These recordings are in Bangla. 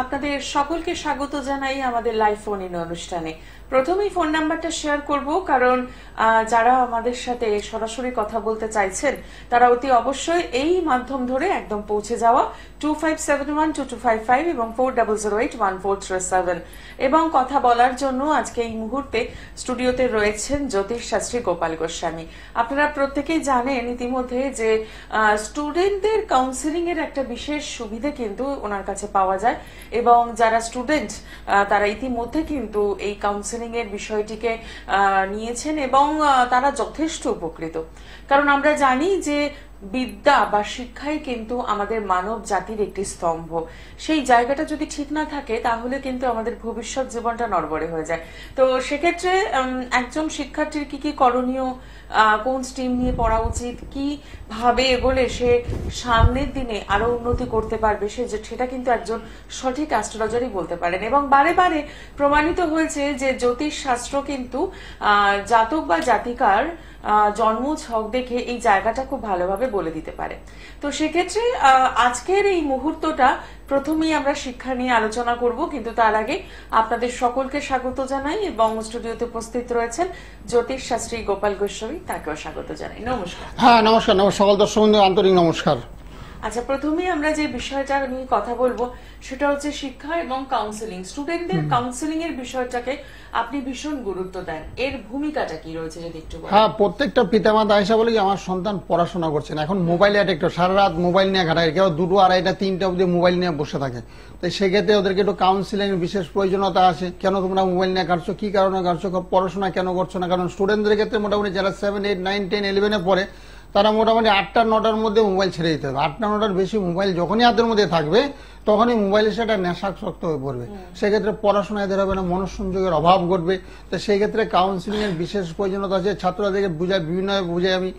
আপনাদের সকলকে স্বাগত জানাই আমাদের লাইভ ফোন ইন অনুষ্ঠানে প্রথমেই ফোন নাম্বারটা শেয়ার করব কারণ যারা আমাদের সাথে সরাসরি কথা বলতে চাইছেন তারা অতি অবশ্যই এই মাধ্যম ধরে একদম পৌঁছে যাওয়া two five seven one two two five five এবং four double zero eight one four three seven এবং কথা বলার জন্য আজকে এই মুহূর্তে স্টুডিওতে রয়েছেন জ্যোতিষ শাস্ত্রী গোপাল গোস্বামী আপনারা প্রত্যেকেই জানেন ইতিমধ্যে যে স্টুডেন্টদের কাউন্সিলিং এর একটা বিশেষ সুবিধে কিন্তু ওনার কাছে পাওয়া যায় এবং যারা স্টুডেন্ট তারা ইতিমধ্যে কিন্তু এই কাউন্সেলিং এর বিষয়টিকে নিয়েছেন এবং তারা যথেষ্ট উপকৃত কারণ আমরা জানি যে বিদ্যা বা শিক্ষাই কিন্তু আমাদের মানব জাতির একটি স্তম্ভ সেই জায়গাটা যদি ঠিক না থাকে তাহলে কিন্তু আমাদের ভবিষ্যৎ জীবনটা নড়বড়ে হয়ে যায় তো সেক্ষেত্রে একজন শিক্ষার্থীর কি কি করণীয় কোন স্ট্রিম নিয়ে পড়া উচিত কি ভাবে এগোলে সে সামনের দিনে আরো উন্নতি করতে পারবে সে সেটা কিন্তু একজন সঠিক অ্যাস্ট্রোলজারই বলতে পারেন এবং বারে বারে প্রমাণিত হয়েছে যে জ্যোতিষ শাস্ত্র কিন্তু জাতক বা জাতিকার জন্ম ছক দেখে এই জায়গাটা খুব ভালোভাবে বলে দিতে পারে তো সেক্ষেত্রে আজকের এই মুহূর্তটা প্রথমেই আমরা শিক্ষা নিয়ে আলোচনা করব কিন্তু তার আগে আপনাদের সকলকে স্বাগত জানাই এবং স্টুডিওতে উপস্থিত রয়েছেন জ্যোতিষ শাস্ত্রী গোপাল গোস্বামী তাকেও স্বাগত জানাই নমস্কার হ্যাঁ নমস্কার নমস্কার সকল দর্শক আন্তরিক নমস্কার আচ্ছা প্রথমে আমরা যে বিষয়টা নিয়ে কথা বলবো সেটা হচ্ছে শিক্ষা এবং কাউন্সেলিং স্টুডেন্টদের কাউন্সেলিং এর বিষয়টাকে আপনি ভীষণ গুরুত্ব দেন এর ভূমিকাটা কি রয়েছে যদি একটু হ্যাঁ প্রত্যেকটা পিতামাতা এসে বলে আমার সন্তান পড়াশোনা করছে না এখন মোবাইল অ্যাডিক্ট সারা রাত মোবাইল নিয়ে ঘাটায় কেউ দুটো আড়াইটা তিনটা অবধি মোবাইল নিয়ে বসে থাকে তো সেক্ষেত্রে ওদেরকে একটু কাউন্সেলিং এর বিশেষ প্রয়োজনীয়তা আছে কেন তোমরা মোবাইল নিয়ে কাটছো কি কারণে কাটছো পড়াশোনা কেন করছো না কারণ স্টুডেন্টদের ক্ষেত্রে মোটামুটি যারা সেভেন এইট নাইন টেন ইলেভেনে পড়ে তারা মোটামুটি আটটা নটার মধ্যে মোবাইল ছেড়ে দিতে হবে আটটা নটার বেশি মোবাইল যখনই হাতের মধ্যে থাকবে তখনই মোবাইলের সেটা শক্ত হয়ে পড়বে সেক্ষেত্রে পড়াশোনা এদের হবে না মনঃসংযোগের অভাব ঘটবে তো সেই ক্ষেত্রে কাউন্সিলিং এর বিশেষ প্রয়োজনীয়তা আছে ছাত্রদেরকে বুঝায় বিভিন্নভাবে বুঝাই আমি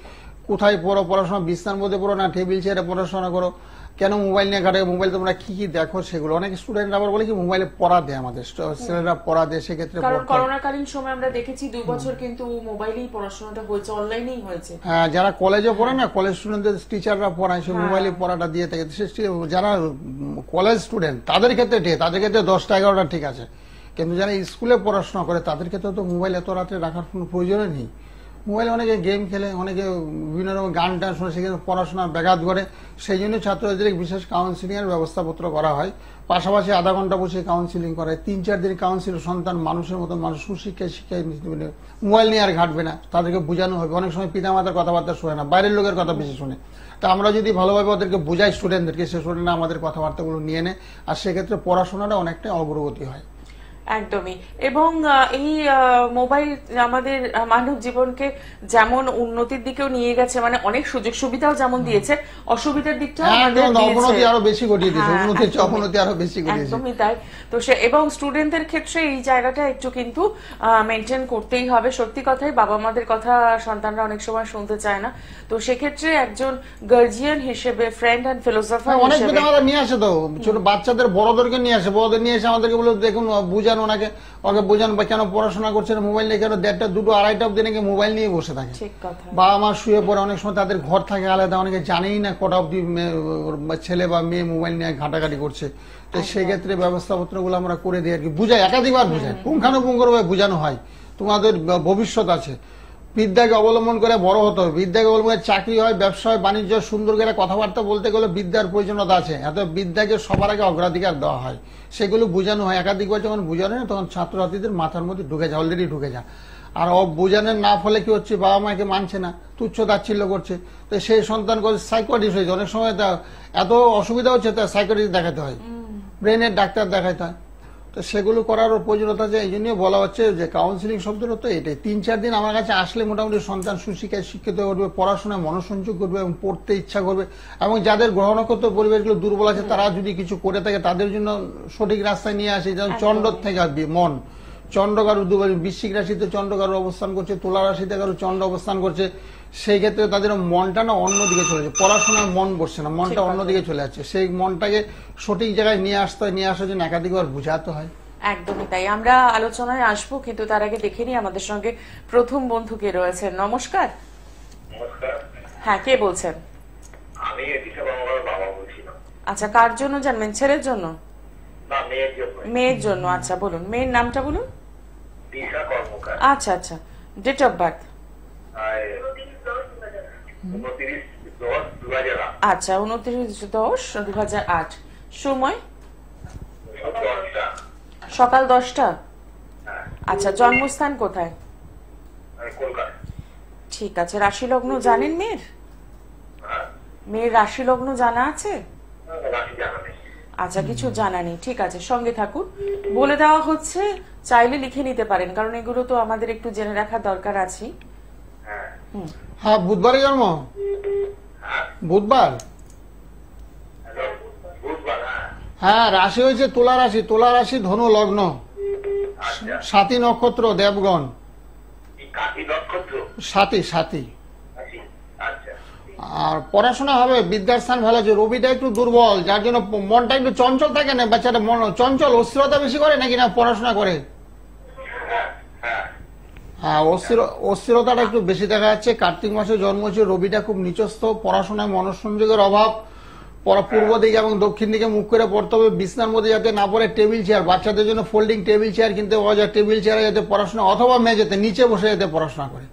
কোথায় পড়ো পড়াশোনা বিস্তার মধ্যে পড়ো না টেবিল চেয়ারে পড়াশোনা করো কেন মোবাইল নিয়ে ঘাটে মোবাইল তোমরা কি কি দেখো সেগুলো অনেক স্টুডেন্ট আবার বলে কি মোবাইলে পড়া দেয় আমাদের ছেলেরা পড়া দেয় সেক্ষেত্রে কারণ করোনাকালীন সময় আমরা দেখেছি দুই বছর কিন্তু মোবাইলেই পড়াশোনাটা হয়েছে অনলাইনেই হয়েছে হ্যাঁ যারা কলেজে পড়ে না কলেজ স্টুডেন্টদের টিচাররা পড়ায় সে হ্যাঁ। মোবাইলে পড়াটা দিয়ে থাকে যারা কলেজ স্টুডেন্ট তাদের ক্ষেত্রে তাদের ক্ষেত্রে দশটা এগারোটা ঠিক আছে কিন্তু যারা স্কুলে পড়াশোনা করে তাদের ক্ষেত্রে তো মোবাইল এত রাতে রাখার কোনো প্রয়োজনই নেই মোবাইলে অনেকে গেম খেলে অনেকে বিভিন্ন রকম গান টান শোনে সেখানে পড়াশোনার ব্যাঘাত করে সেই জন্য ছাত্রদের বিশেষ কাউন্সিলিংয়ের ব্যবস্থাপত্র করা হয় পাশাপাশি আধা ঘন্টা বসে কাউন্সিলিং করা হয় তিন চার দিন কাউন্সিল সন্তান মানুষের মতো মানুষ সুশিক্ষায় শিক্ষায় মোবাইল নিয়ে আর ঘাটবে না তাদেরকে বোঝানো হবে অনেক সময় পিতামাতার কথাবার্তা শোনে না বাইরের লোকের কথা বেশি শোনে তা আমরা যদি ভালোভাবে ওদেরকে বোঝাই স্টুডেন্টদেরকে সে স্টুডেন্টরা আমাদের কথাবার্তাগুলো নিয়ে নেয় আর সেক্ষেত্রে পড়াশোনাটা অনেকটা অগ্রগতি হয় একদমই এবং এই মোবাইল আমাদের মানব জীবনকে যেমন উন্নতির দিকেও নিয়ে গেছে মানে অনেক সুযোগ সুবিধাও যেমন দিয়েছে অসুবিধার দিকটাও হ্যাঁ, বেশি হ্যাঁ, একদমই তাই তো সে এবং স্টুডেন্টদের ক্ষেত্রে এই জায়গাটা একটু কিন্তু মেনটেন করতেই হবে সত্যি কথাই বাবা মাদের কথা সন্তানরা অনেক সময় শুনতে চায় না তো সেক্ষেত্রে একজন গার্জিয়ান হিসেবে ফ্রেন্ড এন্ড ফিলোসফার অনেক নিয়ে আসে তো ছোট বাচ্চাদের বড়দেরকে নিয়ে আসে বড়দের নিয়ে এসে আমাদেরকে বলে দেখুন বুঝা বুঝান ওনাকে ওকে বোঝান বা কেন পড়াশোনা করছে মোবাইল নিয়ে কেন দেড়টা দুটো আড়াইটা অব্দি নাকি মোবাইল নিয়ে বসে থাকে বাবা মা শুয়ে পড়ে অনেক সময় তাদের ঘর থাকে আলাদা অনেকে জানেই না কটা অব্দি ছেলে বা মেয়ে মোবাইল নিয়ে ঘাটাঘাটি করছে তো আচ্ছা। সেক্ষেত্রে ব্যবস্থাপত্র গুলো আমরা করে দিই আর কি বুঝাই একাধিকবার বুঝাই পুঙ্খানুপুঙ্খভাবে বোঝানো হয় তোমাদের ভবিষ্যৎ আছে বিদ্যাকে অবলম্বন করে বড় হতে হবে বিদ্যাকে অবলম্বন চাকরি হয় ব্যবসা হয় বাণিজ্য সুন্দর করে কথাবার্তা বলতে গেলে বিদ্যার প্রয়োজনতা আছে এত বিদ্যাকে সবার আগে অগ্রাধিকার দেওয়া হয় সেগুলো বোঝানো হয় একাধিকবার যখন বোঝানো হয় তখন ছাত্রছাত্রীদের মাথার মধ্যে ঢুকে যায় অলরেডি ঢুকে যায় আর বোঝানোর না ফলে কি হচ্ছে বাবা মাকে মানছে না তুচ্ছ তাচ্ছিল্য করছে তো সেই সন্তান করে সাইকোটিস হয়েছে অনেক সময় তা এত অসুবিধা হচ্ছে তা সাইকোটিস দেখাতে হয় ব্রেনের ডাক্তার দেখাতে হয় তো সেগুলো করারও প্রয়োজনীয়তা যে এই জন্যই বলা হচ্ছে যে কাউন্সিলিং শব্দটা তো এটাই তিন চার দিন আমার কাছে আসলে মোটামুটি সন্তান সুশিক্ষায় শিক্ষিত করবে পড়াশোনায় মনসংযোগ করবে এবং পড়তে ইচ্ছা করবে এবং যাদের গ্রহণক্ষত পরিবেশগুলো দুর্বল আছে তারা যদি কিছু করে থাকে তাদের জন্য সঠিক রাস্তায় নিয়ে আসে যেমন চণ্ডর থেকে মন চন্দ্রকারু দুবার বৃশ্চিক রাশিতে চন্দ্রকারু অবস্থান করছে তুলা রাশিতে কারো চন্দ্র অবস্থান করছে সেই ক্ষেত্রে তাদের মনটা না অন্যদিকে চলে যাচ্ছে পড়াশোনার মন বসছে না মনটা অন্যদিকে চলে যাচ্ছে সেই মনটাকে সঠিক জায়গায় নিয়ে আসতে হয় নিয়ে আসার জন্য একাধিকবার বোঝাতে হয় একদমই তাই আমরা আলোচনায় আসবো কিন্তু তার আগে দেখে নিই আমাদের সঙ্গে প্রথম বন্ধু কে রয়েছেন নমস্কার হ্যাঁ কে বলছেন আচ্ছা কার জন্য জানবেন ছেলের জন্য মেয়ের জন্য আচ্ছা বলুন মেয়ের নামটা বলুন আচ্ছা আচ্ছা ডেট অফ বার্থ আচ্ছা উনত্রিশ দশ দু হাজার আট সময় সকাল দশটা হ্যাঁ। আচ্ছা জন্মস্থান কোথায় ঠিক আছে রাশি লগ্ন জানেন মেয়ের হ্যাঁ। মেয়ের রাশি লগ্ন জানা আছে হ্যাঁ, আচ্ছা কিছু জানা নেই ঠিক আছে সঙ্গে থাকুন বলে দেওয়া হচ্ছে চাইলে লিখে নিতে পারেন কারণ এগুলো তো আমাদের একটু জেনে রাখা দরকার আছে হ্যাঁ বুধবারে জন্ম বুধবার হ্যাঁ রাশি হয়েছে তোলা রাশি তোলা রাশি ধনু লগ্ন আচ্ছা। সাতী নক্ষত্র দেবগণ সাতি সাতি আর পড়াশোনা হবে বিদ্যার স্থান ভালো আছে রবিটা একটু দুর্বল যার জন্য মনটা একটু চঞ্চল থাকে না বাচ্চাটা মন চঞ্চল অস্থিরতা বেশি করে নাকি না পড়াশোনা করে হ্যাঁ অস্থির অস্থিরতাটা একটু বেশি দেখা যাচ্ছে কার্তিক মাসে জন্ম হচ্ছে রবিটা খুব নিচস্থ পড়াশোনায় মনসংযোগের অভাব পূর্ব দিকে এবং দক্ষিণ দিকে মুখ করে পড়তে হবে বিছনার মধ্যে যাতে না পড়ে টেবিল চেয়ার বাচ্চাদের জন্য ফোল্ডিং টেবিল চেয়ার কিনতে পাওয়া যায় টেবিল চেয়ারে যাতে পড়াশোনা অথবা মেঝেতে নিচে বসে যাতে পড়াশোনা করে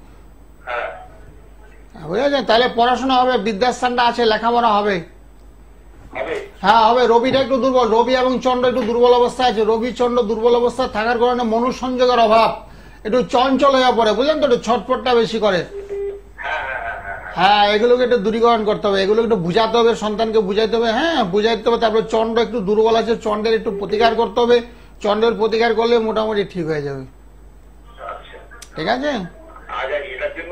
হ্যাঁ, বুঝেছেন তাহলে পড়াশোনা হবে বিদ্যাস্থানটা আছে লেখাপড়া হবে হ্যাঁ হবে রবিটা একটু দুর্বল রবি এবং চন্দ্র একটু দুর্বল অবস্থায় আছে রবি চন্দ্র দুর্বল অবস্থা থাকার কারণে মনুসংযোগের অভাব একটু চঞ্চল হয়ে পড়ে বুঝলেন তো একটু ছটপটটা বেশি করে হ্যাঁ, হ্যাঁ, হ্যাঁ এগুলোকে একটু দূরীকরণ করতে হবে এগুলো একটু বুঝাতে হবে সন্তানকে বুঝাইতে হবে হ্যাঁ বুঝাইতে হবে তারপরে চন্দ্র একটু দুর্বল আছে চন্দ্রের একটু প্রতিকার করতে হবে চন্দ্রের প্রতিকার করলে মোটামুটি ঠিক হয়ে যাবে আচ্ছা। ঠিক আছে আচ্ছা,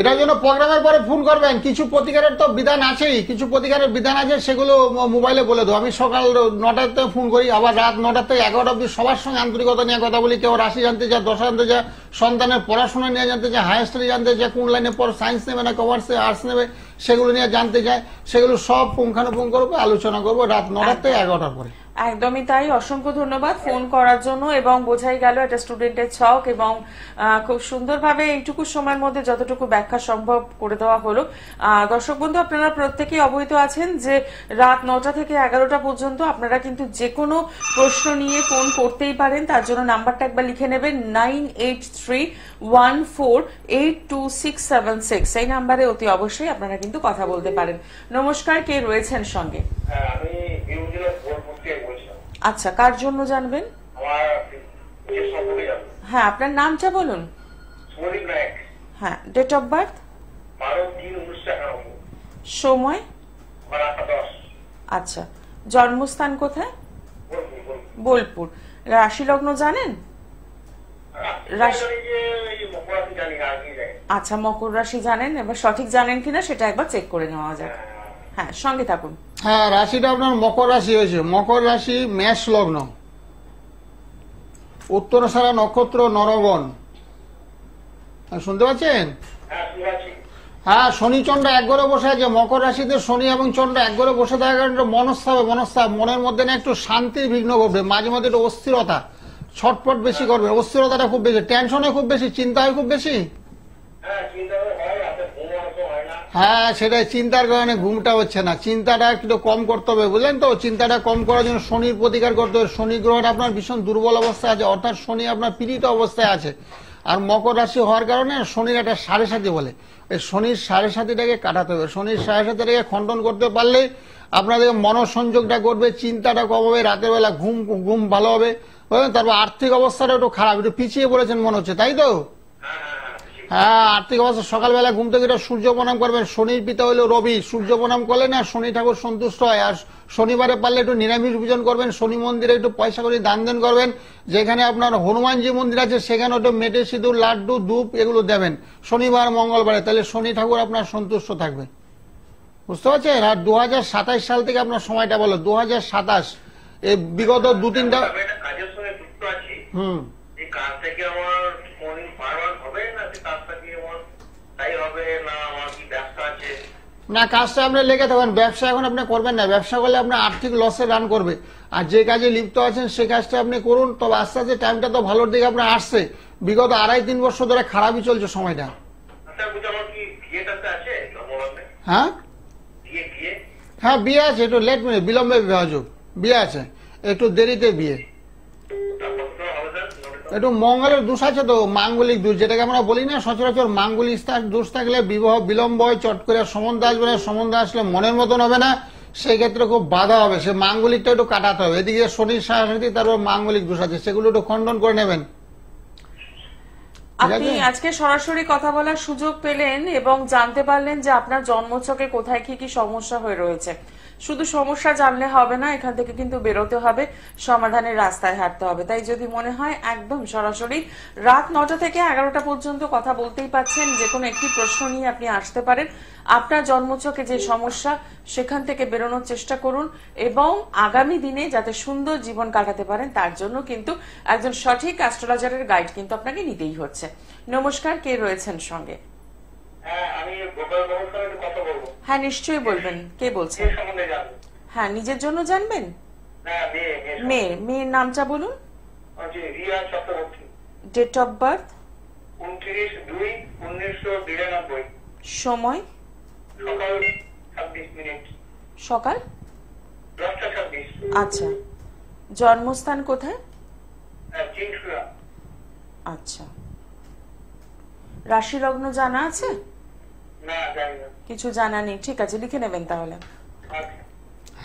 এটার জন্য প্রোগ্রামের পরে ফোন করবেন কিছু প্রতিকারের তো বিধান আছেই কিছু প্রতিকারের বিধান আছে সেগুলো মোবাইলে বলে দেবো আমি সকাল নটাতে ফোন করি আবার রাত নটাতে এগারোটা অব্দি সবার সঙ্গে আন্তরিকতা নিয়ে কথা বলি কেউ রাশি জানতে চায় দশা জানতে চায় সন্তানের পড়াশোনা নিয়ে জানতে চায় হায়ার স্টাডি জানতে চায় কোন লাইনে পর সায়েন্স নেবে না কমার্সে আর্টস নেবে সেগুলো নিয়ে জানতে চায় সেগুলো সব পুঙ্খানুপুঙ্খ করবো আলোচনা করবো রাত নটাতে এগারোটার পরে একদমই তাই অসংখ্য ধন্যবাদ ফোন করার জন্য এবং বোঝাই গেল এটা স্টুডেন্টের ছক এবং খুব সুন্দরভাবে এইটুকু সময়ের মধ্যে যতটুকু ব্যাখ্যা সম্ভব করে দেওয়া হলো দর্শক বন্ধু আপনারা প্রত্যেকেই অবহিত আছেন যে রাত নটা থেকে এগারোটা পর্যন্ত আপনারা কিন্তু যে কোনো প্রশ্ন নিয়ে ফোন করতেই পারেন তার জন্য নাম্বারটা একবার লিখে নেবেন nine eight three one four eight two six seven six এই নাম্বারে অতি অবশ্যই আপনারা কিন্তু কথা বলতে পারেন নমস্কার কে রয়েছেন সঙ্গে হ্যাঁ, আমি আচ্ছা কার জন্য জানবেন হ্যাঁ আপনার নামটা বলুন হ্যাঁ ডেট অফ বার্থ সময় আচ্ছা জন্মস্থান কোথায় বোলপুর রাশি লগ্ন জানেন আচ্ছা মকর রাশি জানেন এবার সঠিক জানেন কিনা সেটা একবার চেক করে নেওয়া যাক হ্যাঁ। হ্যাঁ সঙ্গে থাকুন হ্যাঁ রাশিটা আপনার মকর রাশি হয়েছে মকর রাশি মেষ লগ্ন উত্তরসারা নক্ষত্র নরগণ হ্যাঁ, শুনতে পাচ্ছেন হ্যাঁ, হ্যাঁ শনি চন্দ্র এক ঘরে বসে আছে মকর রাশিতে শনি এবং চন্দ্র এক ঘরে বসে থাকার কারণে মনস্তাপ মনস্তাপ মনের মধ্যে না একটু শান্তির বিঘ্ন ঘটবে মাঝে মধ্যে একটু অস্থিরতা ছটপট বেশি করবে অস্থিরতাটা খুব বেশি টেনশনে খুব বেশি চিন্তা হয় খুব বেশি হ্যাঁ, হ্যাঁ সেটাই চিন্তার কারণে ঘুমটা হচ্ছে না চিন্তাটা একটু কম করতে হবে বুঝলেন তো চিন্তাটা কম করার জন্য শনির প্রতিকার করতে হবে শনি গ্রহটা আপনার ভীষণ দুর্বল অবস্থায় আছে অর্থাৎ শনি আপনার পীড়িত অবস্থায় আছে আর মকর রাশি হওয়ার কারণে শনির একটা সাড়ে সাথে বলে এই শনির সাড়ে সাথীটাকে কাটাতে হবে শনির সাড়ে সাথীটাকে খণ্ডন করতে পারলে আপনাদের মনসংযোগটা করবে চিন্তাটা কম হবে রাতের বেলা ঘুম ঘুম ভালো হবে তারপর আর্থিক অবস্থাটা একটু খারাপ একটু পিছিয়ে পড়েছেন মনে হচ্ছে তাই তো হ্যাঁ, হ্যাঁ, হ্যাঁ আর্থিক অবস্থা সকালবেলা ঘুম থেকে সূর্য প্রণাম করবেন শনির পিতা হইলো রবি সূর্য প্রণাম করলেন আর শনি ঠাকুর সন্তুষ্ট হয় আর শনিবারে পারলে একটু নিরামিষ পূজন করবেন শনি মন্দিরে একটু পয়সা করে দান দেন করবেন যেখানে আপনার হনুমানজি মন্দির আছে সেখানে একটু মেটে সিঁদুর লাড্ডু ধূপ এগুলো দেবেন শনিবার মঙ্গলবারে তাহলে শনি ঠাকুর আপনার সন্তুষ্ট থাকবে বুঝতে পারছেন আর দু সাল থেকে আপনার সময়টা বলো দু হাজার আচ্ছা, এই বিগত দু তিনটা হুম কাজ থেকে আমার না কাজটা আপনি লেগে থাকবেন ব্যবসা এখন আপনি করবেন না ব্যবসা করলে আপনার আর্থিক লসে রান করবে আর যে কাজে লিপ্ত আছেন সে কাজটা আপনি করুন তবে আস্তে আস্তে টাইমটা তো ভালোর দিকে আপনার আসছে বিগত আড়াই তিন বছর ধরে খারাপই চলছে সময়টা আচ্ছা, হ্যাঁ হ্যাঁ বিয়ে আছে একটু লেট মিনিট বিলম্বে বিবাহযোগ বিয়ে আছে একটু দেরিতে বিয়ে একটু মঙ্গলের দোষ আছে তো মাঙ্গলিক দোষ যেটাকে আমরা বলি না সচরাচর মাঙ্গলিক দোষ থাকলে বিবাহ বিলম্ব হয় চট করে সম্বন্ধ আসবে না সম্বন্ধ আসলে মনের মতন হবে না সেক্ষেত্রে খুব বাধা হবে সে মাঙ্গলিকটা একটু কাটাতে হবে এদিকে শনির সাহাশক্তি তারপর মাঙ্গলিক দোষ আছে সেগুলো একটু খণ্ডন করে নেবেন আপনি আজকে সরাসরি কথা বলার সুযোগ পেলেন এবং জানতে পারলেন যে আপনার জন্মছকে কোথায় কি কি সমস্যা হয়ে রয়েছে শুধু সমস্যা জানলে হবে না এখান থেকে কিন্তু বেরোতে হবে সমাধানের রাস্তায় হাঁটতে হবে তাই যদি মনে হয় একদম সরাসরি রাত নটা থেকে এগারোটা পর্যন্ত কথা বলতেই পাচ্ছেন যে কোনো একটি প্রশ্ন নিয়ে আপনি আসতে পারেন আপনার জন্মছকে যে সমস্যা সেখান থেকে বেরোনোর চেষ্টা করুন এবং আগামী দিনে যাতে সুন্দর জীবন কাটাতে পারেন তার জন্য কিন্তু একজন সঠিক অ্যাস্ট্রোলজারের গাইড কিন্তু আপনাকে নিতেই হচ্ছে নমস্কার কে রয়েছেন সঙ্গে হ্যাঁ আমি গোপাল হ্যাঁ নিশ্চয়ই বলবেন কে বলছেন হ্যাঁ নিজের জন্য জানবেন মেয়ে মেয়ের নামটা বলুন ডেট অফ বার্থ সময় সকাল আচ্ছা জন্মস্থান কোথায় আচ্ছা রাশি লগ্ন জানা আছে না কিছু জানা নেই ঠিক আছে লিখে নেবেন তাহলে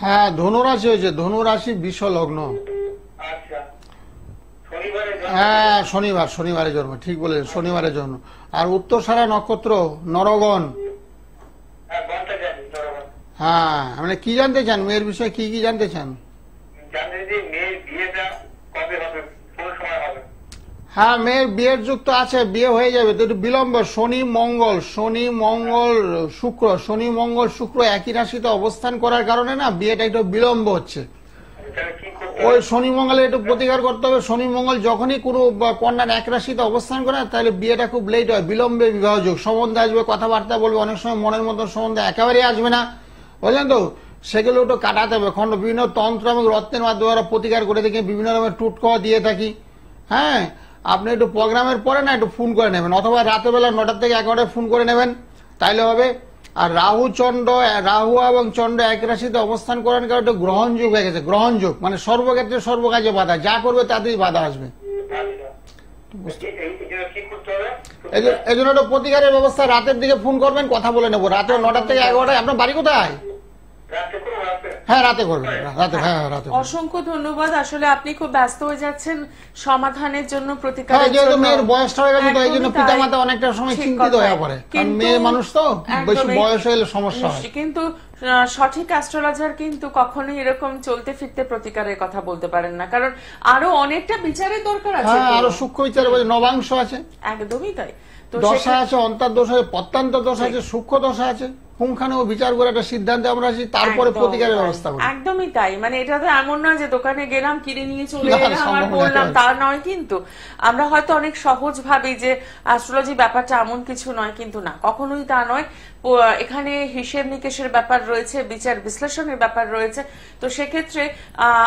হ্যাঁ ধনুরাশি হয়েছে ধনুরাশি বিশ্ব লগ্ন আচ্ছা। হ্যাঁ শনিবার শনিবারে জন্ম ঠিক বলে শনিবারে জন্ম আর উত্তর সারা নক্ষত্র হ্যাঁ, নরগণ হ্যাঁ মানে কি জানতে চান মেয়ের বিষয়ে কি কি জানতে চান মেয়ের বিয়েটা কবে হবে কোন সময় হবে হ্যাঁ মেয়ের বিয়ের যুক্ত আছে বিয়ে হয়ে যাবে তো বিলম্ব শনি মঙ্গল শনি মঙ্গল শুক্র শনি মঙ্গল শুক্র একই রাশিতে অবস্থান করার কারণে না বিয়েটা একটু বিলম্ব হচ্ছে ওই শনি মঙ্গলে একটু প্রতিকার করতে হবে শনি মঙ্গল যখনই কোনো কন্যার এক রাশিতে অবস্থান করে তাহলে বিয়েটা খুব লেট হয় বিলম্বে যোগ সম্বন্ধে আসবে কথাবার্তা বলবে অনেক সময় মনের মতো সম্বন্ধে একেবারেই আসবে না বুঝলেন তো সেগুলো একটু কাটাতে হবে খন্ড বিভিন্ন তন্ত্র এবং রত্নের মাধ্যমে প্রতিকার করে থাকি বিভিন্ন রকমের টুটকাও দিয়ে থাকি হ্যাঁ আপনি একটু প্রোগ্রামের পরে না একটু ফোন করে নেবেন অথবা রাতেরবেলা নটার থেকে এগারোটায় ফোন করে নেবেন তাইলে হবে আর রাহু চন্দ্র রাহু এবং চন্দ্র এক রাশিতে অবস্থান করেন কারণ একটু গ্রহণযোগ হয়ে গেছে গ্রহণযোগ মানে সর্বক্ষেত্রে সর্বকাজে বাধা যা করবে তাতেই বাধা আসবে এই জন্য একটা প্রতিকারের ব্যবস্থা রাতের দিকে ফোন করবেন কথা বলে নেবো রাতের নটার থেকে এগারোটায় আপনার বাড়ি কোথায় হ্যাঁ, হ্যাঁ। হ্যাঁ, অসংখ্য ধন্যবাদ আসলে আপনি খুব ব্যস্ত হয়ে যাচ্ছেন সমাধানের জন্য কিন্তু সঠিক অ্যাস্ট্রোলজার কিন্তু কখনোই এরকম চলতে ফিরতে প্রতিকারের কথা বলতে পারেন না কারণ আরো অনেকটা বিচারের দরকার আছে আরো সূক্ষ্ম বিচার নবাংশ আছে একদমই তাই দশা আছে অন্তর্দশা আছে প্রত্যন্ত দশা আছে সূক্ষ্ম দশা আছে পুঙ্খানুপুঙ্খ বিচার করে একটা সিদ্ধান্তে আমরা আসি তারপরে প্রতিকারের ব্যবস্থা করি একদমই তাই মানে এটা তো এমন না যে দোকানে গেলাম কিনে নিয়ে চলে এলাম আর বললাম তা নয় কিন্তু আমরা হয়তো অনেক সহজ যে অ্যাস্ট্রোলজি ব্যাপারটা এমন কিছু নয় কিন্তু না কখনোই তা নয় এখানে হিসেব নিকেশের ব্যাপার রয়েছে বিচার বিশ্লেষণের ব্যাপার রয়েছে তো সেক্ষেত্রে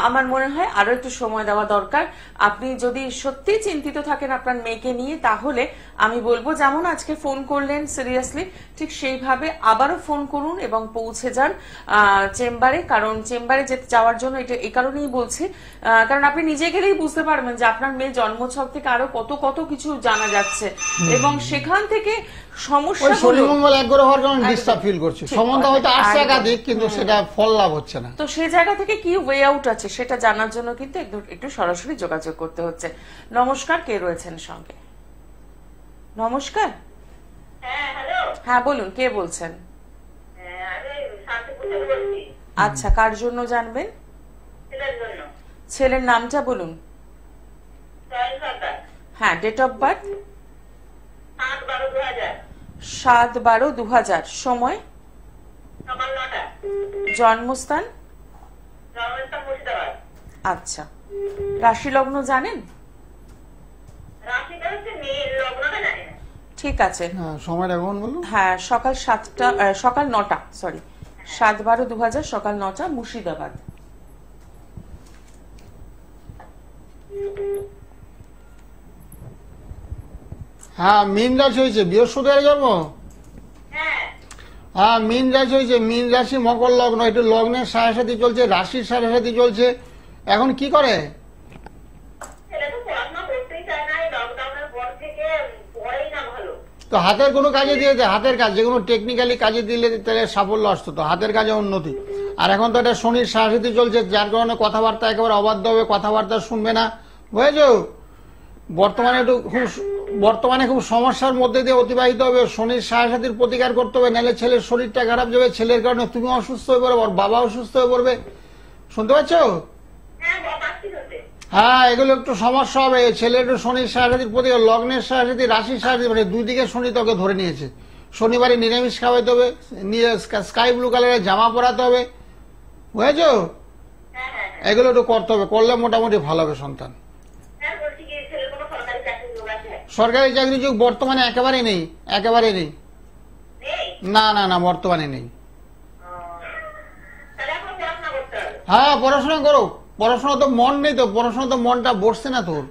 আমার মনে হয় আরো একটু সময় দেওয়া দরকার আপনি যদি সত্যি চিন্তিত থাকেন আপনার মেয়েকে নিয়ে তাহলে আমি বলবো যেমন আজকে ফোন করলেন সিরিয়াসলি ঠিক সেইভাবে আবারও ফোন করুন এবং পৌঁছে যান চেম্বারে কারণ চেম্বারে যেতে যাওয়ার জন্য এটা এ কারণেই বলছি কারণ আপনি নিজে গেলেই বুঝতে পারবেন যে আপনার মেয়ে জন্মছক থেকে আরো কত কত কিছু জানা যাচ্ছে এবং সেখান থেকে সেটা ফল লাভ হচ্ছে না তো জায়গা থেকে কি ওয়ে আউট আছে সেটা জানার জন্য কিন্তু একটু সরাসরি যোগাযোগ করতে হচ্ছে নমস্কার কে রয়েছেন সঙ্গে নমস্কার হ্যাঁ, হ্যাঁ বলুন কে বলছেন আচ্ছা কার জন্য জানবেন ছেলের নামটা বলুন হ্যাঁ ডেট অফ বার্থ সাত বারো দু হাজার সময় জন্মস্থান আচ্ছা রাশি লগ্ন জানেন ঠিক আছে হ্যাঁ হ্যাঁ সকাল সাতটা সকাল নটা সরি সাত বারো দু হাজার সকাল নটা মুর্শিদাবাদ হ্যাঁ মিন রাশি হয়েছে বৃহস্পতিবার যাব হ্যাঁ মিন রাশি হয়েছে মিন রাশি মকর লগ্ন একটু লগ্নের সাড়ে সাথে চলছে রাশির সাড়ে সাথে চলছে এখন কি করে তো হাতের কোনো কাজে দিয়েছে হাতের কাজ যেগুলো টেকনিক্যালি কাজে দিলে তাহলে সাফল্য আসতো তো হাতের কাজে উন্নতি আর এখন তো এটা শনির সাহসিতি চলছে যার কারণে কথাবার্তা একেবারে অবাধ্য হবে কথাবার্তা শুনবে না বুঝেছ বর্তমানে একটু খুব বর্তমানে খুব সমস্যার মধ্যে দিয়ে অতিবাহিত হবে শনির সাহসাতির প্রতিকার করতে হবে নাহলে ছেলের শরীরটা খারাপ যাবে ছেলের কারণে তুমি অসুস্থ হয়ে পড়বে বাবা অসুস্থ হয়ে পড়বে শুনতে পাচ্ছ হ্যাঁ, হ্যাঁ এগুলো একটু সমস্যা হবে ছেলে একটু শনির সাহায্যের প্রতি লগ্নের সারাদি রাশির সাহায্য মানে দুই দিকে শনি তোকে ধরে নিয়েছে শনিবারে নিরামিষ খাওয়াইতে হবে স্কাই ব্লু কালারের জামা পরাতে হবে বুঝেছ হ্যাঁ, হ্যাঁ। এগুলো একটু করতে হবে করলে মোটামুটি ভালো হবে সন্তান হ্যাঁ, সরকারি চাকরি যুগ বর্তমানে একেবারে নেই একেবারে নেই না না না বর্তমানে নেই হ্যাঁ পড়াশোনা করো পড়াশোনা তো মন নেই তো পড়াশোনা তো মনটা বসছে না তোর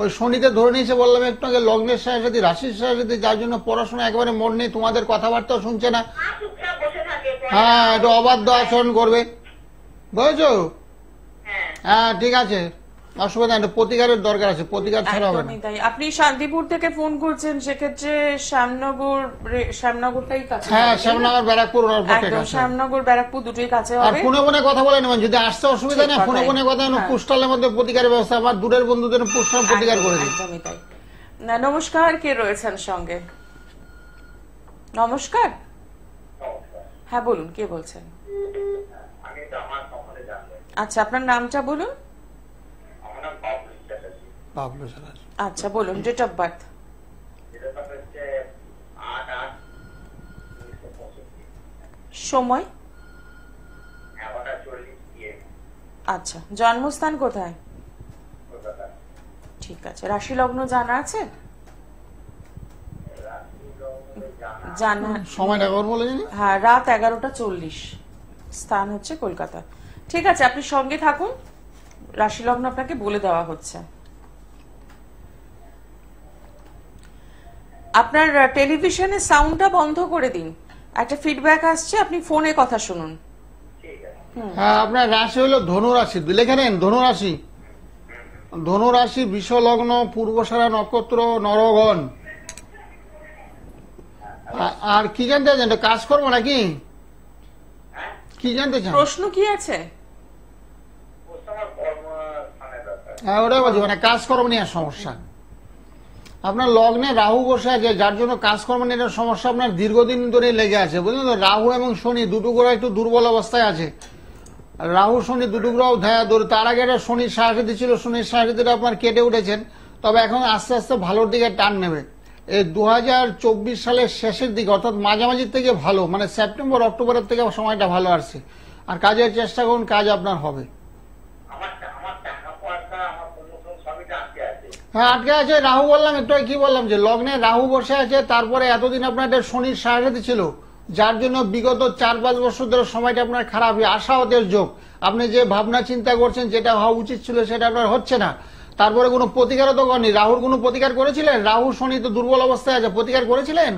ওই শনিতে ধরে নিয়েছে বললাম একটু আগে লগ্নের যদি রাশির সাথে যার জন্য পড়াশোনা একেবারে মন নেই তোমাদের কথাবার্তাও শুনছে না হ্যাঁ একটু অবাধ্য আচরণ করবে বুঝেছো হ্যাঁ, হ্যাঁ ঠিক আছে প্রতিকারের দরকার আছে প্রতিকার ছাড়া হবে আপনি শান্তিপুর থেকে ফোন করছেন সেক্ষেত্রে শ্যামনগর শ্যামনগরটাই কাছে হ্যাঁ শ্যামনগর ব্যারাকপুর শ্যামনগর ব্যারাকপুর দুটোই কাছে হবে আর ফোনে ফোনে কথা বলে নেবেন যদি আসতে অসুবিধা নেই ফোনে ফোনে কথা নেবেন হ্যাঁ। পোস্টালের মধ্যে প্রতিকারের ব্যবস্থা আমার দূরের বন্ধুদের পোস্টাল প্রতিকার করে দিন একদমই তাই নমস্কার কে রয়েছেন সঙ্গে নমস্কার হ্যাঁ বলুন কে বলছেন আচ্ছা আপনার নামটা বলুন পাবলো সারাজ আচ্ছা বলুন ডেট অফ বার্থ সময় আচ্ছা জন্মস্থান কোথায় ঠিক আছে রাশি লগ্ন জানা আছে জানা হ্যাঁ রাত এগারোটা চল্লিশ স্থান হচ্ছে কলকাতা ঠিক আছে আপনি সঙ্গে থাকুন রাশি লগ্ন আপনাকে বলে দেওয়া হচ্ছে আপনার টেলিভিশনে সাউন্ডটা বন্ধ করে দিন একটা ফিডব্যাক আসছে আপনি ফোনে কথা শুনুন হ্যাঁ আপনার রাশি হলো ধনুরাশি লিখে নেন ধনুরাশি ধনুরাশি বিশ্বলগ্ন পূর্বসারা নক্ষত্র নরগণ আর কি জানতে চান কাজ করবো নাকি কি জানতে চান প্রশ্ন কি আছে হ্যাঁ ওটাই বলছি মানে কাজ কর্ম নিয়ে সমস্যা আপনার লগ্নে রাহু বসে আছে যার জন্য কাজকর্ম নিয়ে সমস্যা আপনার দীর্ঘদিন ধরে লেগে আছে বুঝলেন তো রাহু এবং শনি দুটো গ্রহ একটু দুর্বল অবস্থায় আছে রাহু শনি দুটো গ্রহ ধ্যায়া দূর তার আগে এটা শনির সাহায্য ছিল শনির সাহায্য আপনার কেটে উঠেছেন তবে এখন আস্তে আস্তে ভালোর দিকে টান নেবে এই দু সালের শেষের দিকে অর্থাৎ মাঝামাঝির থেকে ভালো মানে সেপ্টেম্বর অক্টোবরের থেকে সময়টা ভালো আসছে আর কাজের চেষ্টা করুন কাজ আপনার হবে হ্যাঁ আটকে আছে রাহু বললাম একটু কি বললাম যে লগ্নে রাহু বসে আছে তারপরে এতদিন আপনার এটা শনির সাড়ে ছিল যার জন্য বিগত চার পাঁচ বছর ধরে সময়টা আপনার খারাপ আশাহতের যোগ আপনি যে ভাবনা চিন্তা করছেন যেটা হওয়া উচিত ছিল সেটা আপনার হচ্ছে না তারপরে কোনো প্রতিকারও তো করেনি রাহুর কোনো প্রতিকার করেছিলেন রাহু শনি তো দুর্বল অবস্থায় আছে প্রতিকার করেছিলেন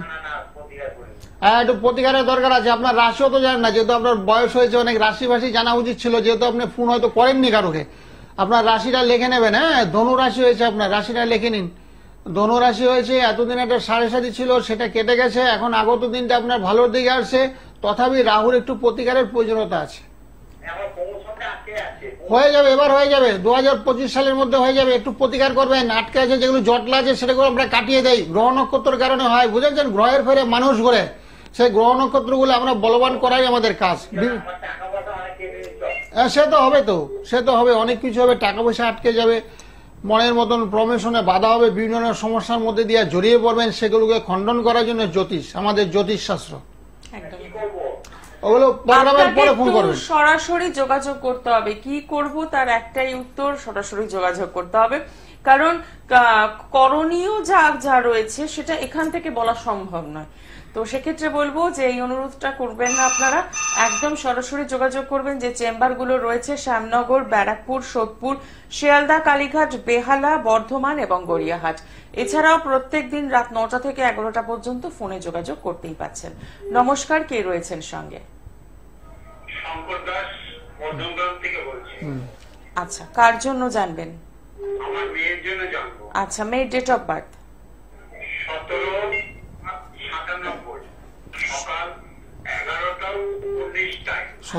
হ্যাঁ একটু প্রতিকারের দরকার আছে আপনার রাশিও তো জানেন না যেহেতু আপনার বয়স হয়েছে অনেক রাশি ভাষি জানা উচিত ছিল যেহেতু আপনি ফোন হয়তো করেননি কারোকে আপনার রাশিটা লিখে নেবেন হ্যাঁ ধনু রাশি হয়েছে আপনার রাশিটা লিখে নিন ধনু রাশি হয়েছে এতদিন একটা সাড়ে সাতি ছিল সেটা কেটে গেছে এখন আগত দিনটা আপনার ভালোর দিকে আসছে তথাপি রাহুর একটু প্রতিকারের প্রয়োজনীয়তা আছে হয়ে যাবে এবার হয়ে যাবে দু সালের মধ্যে হয়ে যাবে একটু প্রতিকার করবেন আটকে আছে যেগুলো জটলা আছে সেটাগুলো আমরা কাটিয়ে দেয় গ্রহ নক্ষত্রের কারণে হয় বুঝেছেন গ্রহের ফেরে মানুষ ঘুরে সেই গ্রহ নক্ষত্রগুলো আমরা বলবান করাই আমাদের কাজ হ্যাঁ, সে তো হবে তো সে তো হবে অনেক কিছু হবে টাকা পয়সা আটকে যাবে মনের মতন প্রমেশনে বাধা হবে বিভিন্ন ধরনের সমস্যার মধ্যে দিয়ে জড়িয়ে পড়বেন সেগুলোকে খণ্ডন করার জন্য জ্যোতিষ আমাদের জ্যোতিষ শাস্ত্র ওগুলো সরাসরি যোগাযোগ করতে হবে কি করব তার একটাই উত্তর সরাসরি যোগাযোগ করতে হবে কারণ করণীয় যা যা রয়েছে সেটা এখান থেকে বলা সম্ভব নয় তো সেক্ষেত্রে বলবো যে এই অনুরোধটা করবেন না আপনারা একদম সরাসরি যোগাযোগ করবেন যে চেম্বারগুলো রয়েছে শ্যামনগর ব্যারাকপুর সোদপুর শিয়ালদা কালীঘাট বেহালা বর্ধমান এবং গড়িয়াহাট এছাড়াও প্রত্যেক দিন রাত নটা থেকে এগারোটা পর্যন্ত ফোনে যোগাযোগ করতেই পাচ্ছেন নমস্কার কে রয়েছেন সঙ্গে আচ্ছা কার জন্য জানবেন আচ্ছা মেয়ের ডেট অফ বার্থ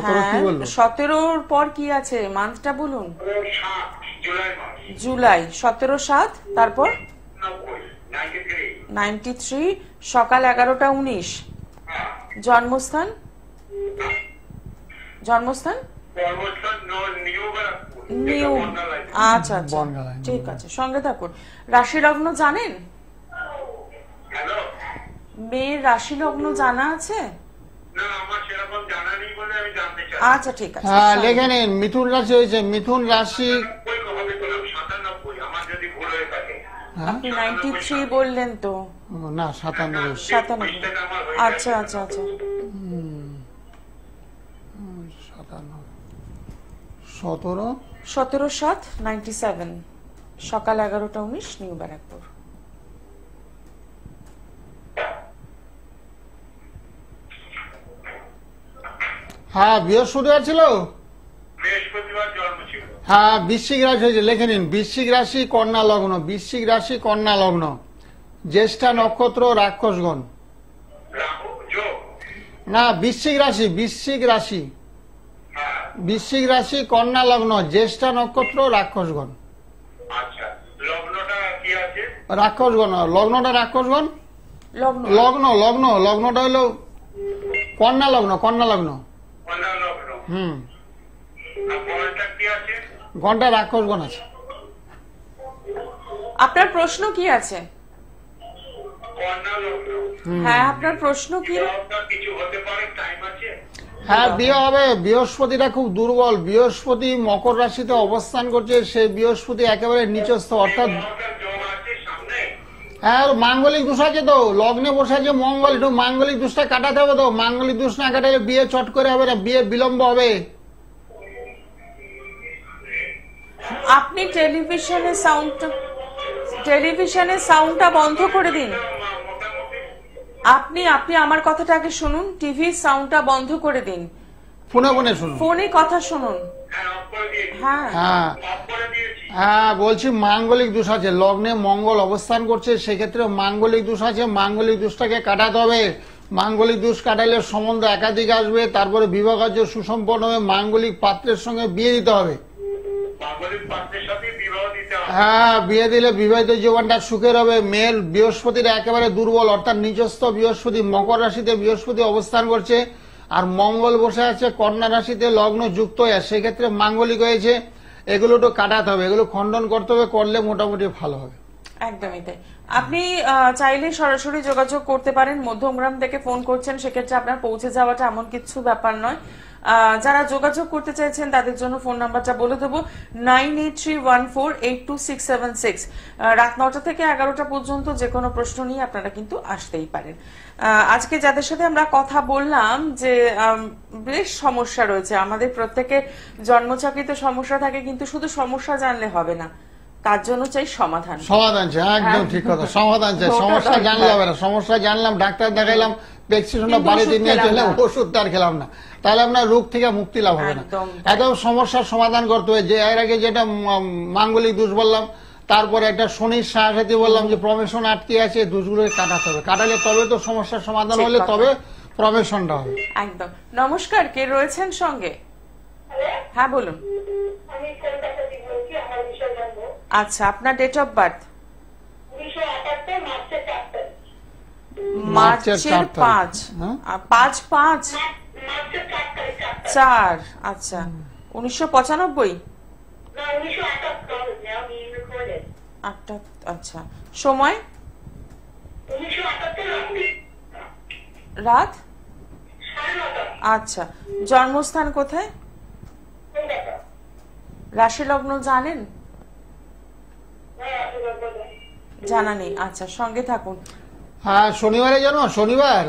হ্যাঁ, সতেরোর পর কি আছে মান্থটা বলুন জুলাই সতেরো সাত তারপর নাইনটি থ্রি সকাল এগারোটা উনিশ জন্মস্থান জন্মস্থান নিউ আচ্ছা আচ্ছা ঠিক আছে সঙ্গে থাকুন রাশি লগ্ন জানেন মেয়ের রাশি লগ্ন জানা আছে আচ্ছা ঠিক আছে হ্যাঁ লিখে নিন মিথুন রাশি হয়েছে মিথুন রাশি হ্যাঁ? আপনি নাইনটি থ্রি বললেন তো না সাতানব্বই সাতানব্বই আচ্ছা আচ্ছা আচ্ছা সতেরো সতেরো সাত নাইনটি সেভেন সকাল এগারোটা উনিশ নিউ ব্যারাকপুর হ্যাঁ বৃহস্পতিবার ছিল হ্যাঁ বৃশ্চিক রাশি হয়েছে লেখে নিন বৃশ্চিক রাশি কন্যা লগ্ন বৃশ্চিক রাশি কন্যা লগ্ন জ্যেষ্ঠা নক্ষত্র রাক্ষসগণ না বৃশ্চিক রাশি বৃশ্চিক রাশি হ্যাঁ। বৃশ্চিক রাশি কন্যা লগ্ন জ্যেষ্ঠা নক্ষত্র রাক্ষসগণ আচ্ছা, রাক্ষসগণ লগ্নটা রাক্ষসগণ লগ্ন লগ্ন লগ্নটা হলো কন্যা লগ্ন কন্যা লগ্ন হুম ঘন্টা আছে আপনার প্রশ্ন কি আছে হ্যাঁ আপনার প্রশ্ন কি হ্যাঁ বিয়ে হবে বৃহস্পতিটা খুব দুর্বল বৃহস্পতি মকর রাশিতে অবস্থান করছে সেই বৃহস্পতি একেবারে নিচস্থ অর্থাৎ আর মাঙ্গলিক দোষ আছে তো লগ্নে বসে আছে মঙ্গল একটু মাঙ্গলিক দোষটা কাটাতে হবে তো মাঙ্গলিক দোষ না কাটালে বিয়ে চট করে হবে না বিয়ে বিলম্ব হবে আপনি টেলিভিশনে সাউন্ডটা টেলিভিশনে সাউন্ডটা বন্ধ করে দিন আপনি আপনি আমার কথাটা আগে শুনুন টিভির সাউন্ডটা বন্ধ করে দিন ফোনে শুনুন ফোনে কথা শুনুন হ্যাঁ হ্যাঁ।, হ্যাঁ।, হ্যাঁ বলছি মাঙ্গলিক দোষ আছে লগ্নে মঙ্গল অবস্থান করছে সেক্ষেত্রে মাঙ্গলিক দোষ আছে মাঙ্গলিক দোষটাকে কাটাতে হবে মাঙ্গলিক দোষ কাটাইলে সম্বন্ধ একাধিক আসবে তারপরে বিবাহ কার্য সুসম্পন্ন হবে মাঙ্গলিক পাত্রের সঙ্গে বিয়ে দিতে হবে হ্যাঁ বিয়ে দিলে বিবাহিত জীবনটা সুখের হবে মেয়ের বৃহস্পতির একেবারে দুর্বল অর্থাৎ নিজস্ব বৃহস্পতি মকর রাশিতে বৃহস্পতি অবস্থান করছে আর মঙ্গল বসে আছে কন্যা রাশিতে লগ্ন যুক্ত হয়ে সেক্ষেত্রে মাঙ্গলিক হয়েছে এগুলো তো কাটাতে হবে এগুলো খণ্ডন করতে হবে করলে মোটামুটি ভালো হবে একদমই তাই আপনি চাইলে সরাসরি যোগাযোগ করতে পারেন মধ্যমগ্রাম থেকে ফোন করছেন সেক্ষেত্রে আপনার পৌঁছে যাওয়াটা এমন কিছু ব্যাপার নয় যারা যোগাযোগ করতে চাইছেন তাদের জন্য ফোন নাম্বারটা বলে দেবো nine eight three one four eight two six seven six রাত নটা থেকে এগারোটা পর্যন্ত যে কোনো প্রশ্ন নিয়ে আপনারা কিন্তু আসতেই পারেন আজকে যাদের সাথে আমরা কথা বললাম যে বেশ সমস্যা রয়েছে আমাদের প্রত্যেকের জন্মচাকরিতে সমস্যা থাকে কিন্তু শুধু সমস্যা জানলে হবে না তার জন্য চাই সমাধান সমাধান চাই একদম ঠিক কথা সমাধান চাই হ্যাঁ। সমস্যা হ্যাঁ। জানলাম না সমস্যা জানলাম ডাক্তার দেখাইলাম প্রেসক্রিপশনটা বাড়িতে নিয়ে চললাম ওষুধটা আর খেলাম না তাহলে আপনার রোগ থেকে মুক্তি লাভ হবে না এত সমস্যার সমাধান করতে হবে যে এর আগে যেটা মাঙ্গলিক দোষ বললাম তারপরে একটা শনির সাহায্যে বললাম যে প্রমেশন আটকে আছে দোষগুলো কাটাতে হবে কাটালে তবে তো সমস্যার সমাধান হলে তবে প্রমেশনটা হবে একদম নমস্কার কে রয়েছেন সঙ্গে হ্যাঁ বলুন আচ্ছা আপনার ডেট অফ বার্থ মার্চের হ্যাঁ? পাঁচ পাঁচ পাঁচ চার আচ্ছা উনিশশো পঁচানব্বই আচ্ছা সময় রাত আচ্ছা জন্মস্থান কোথায় রাশি লগ্ন জানেন জানা নেই আচ্ছা সঙ্গে থাকুন হ্যাঁ শনিবারে জানো শনিবার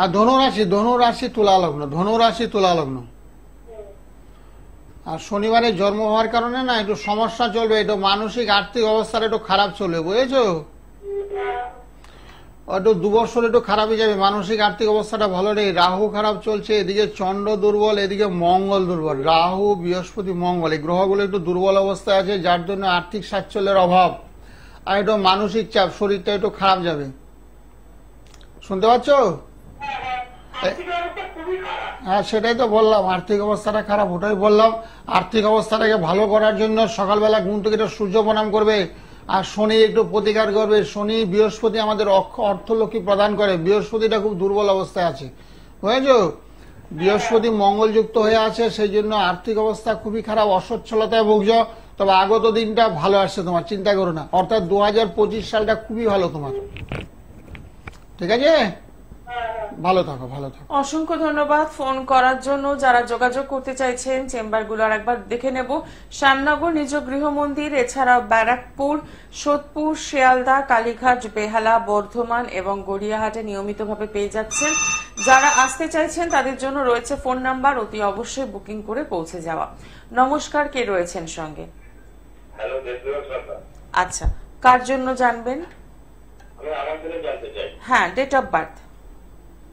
আর ধনু রাশি ধনু রাশি তুলা লগ্ন ধনু রাশি তুলা লগ্ন আর শনিবারে জন্ম হওয়ার কারণে না একটু সমস্যা চলবে একটু মানসিক আর্থিক অবস্থার একটু খারাপ চলবে বুঝেছো একটু দু বছর একটু খারাপই যাবে মানসিক আর্থিক অবস্থাটা ভালো নেই রাহু খারাপ চলছে এদিকে চন্দ্র দুর্বল এদিকে মঙ্গল দুর্বল রাহু বৃহস্পতি মঙ্গল এই গ্রহগুলো একটু দুর্বল অবস্থায় আছে যার জন্য আর্থিক সাচ্ছল্যের অভাব আর একটু মানসিক চাপ শরীরটা একটু খারাপ যাবে শুনতে পাচ্ছ হ্যাঁ, হ্যাঁ।, হ্যাঁ সেটাই তো বললাম আর্থিক অবস্থাটা খারাপ ওটাই বললাম আর্থিক অবস্থাটাকে ভালো করার জন্য সকালবেলা ঘুম থেকে একটু সূর্য প্রণাম করবে আর শনি একটু প্রতিকার করবে শনি বৃহস্পতি আমাদের অর্থলক্ষ্মী প্রদান করে বৃহস্পতিটা খুব দুর্বল অবস্থায় আছে বুঝেছ বৃহস্পতি মঙ্গলযুক্ত হয়ে আছে সেই জন্য আর্থিক অবস্থা খুবই খারাপ অসচ্ছলতায় ভুগছ তবে আগত দিনটা ভালো আসছে তোমার চিন্তা করো না অর্থাৎ দু সালটা খুবই ভালো তোমার ঠিক আছে ভালো থাকো ভালো থাকো অসংখ্য ধন্যবাদ ফোন করার জন্য যারা যোগাযোগ করতে চাইছেন চেম্বারগুলো আর একবার দেখে নেব শ্যামনগর নিজ গৃহমন্দির এছাড়াও ব্যারাকপুর সোদপুর শিয়ালদা কালীঘাট বেহালা বর্ধমান এবং গড়িয়াহাটে নিয়মিতভাবে পেয়ে যাচ্ছেন যারা আসতে চাইছেন তাদের জন্য রয়েছে ফোন নাম্বার অতি অবশ্যই বুকিং করে পৌঁছে যাওয়া নমস্কার কে রয়েছেন সঙ্গে আচ্ছা কার জন্য জানবেন হ্যাঁ date of birth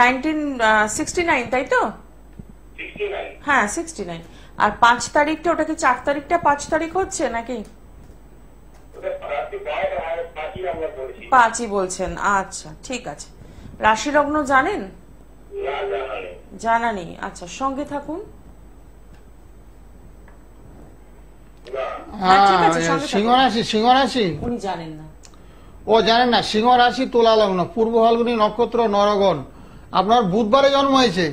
nineteen sixty nine তাই তো হ্যাঁ সিক্সটি নাইন আর পাঁচ তারিখটা ওটা কি চার তারিখটা পাঁচ তারিখ হচ্ছে নাকি পাঁচই বলছেন আচ্ছা ঠিক আছে রাশি লগ্ন জানেন জানা নেই আচ্ছা সঙ্গে থাকুন সিংহ রাশি সিংহ রাশি জানেন না ও জানেন না সিংহ রাশি তুলা লগ্ন পূর্ব ফাল্গুনি নক্ষত্র নরগণ আপনার বুধবারে জন্ম হয়েছে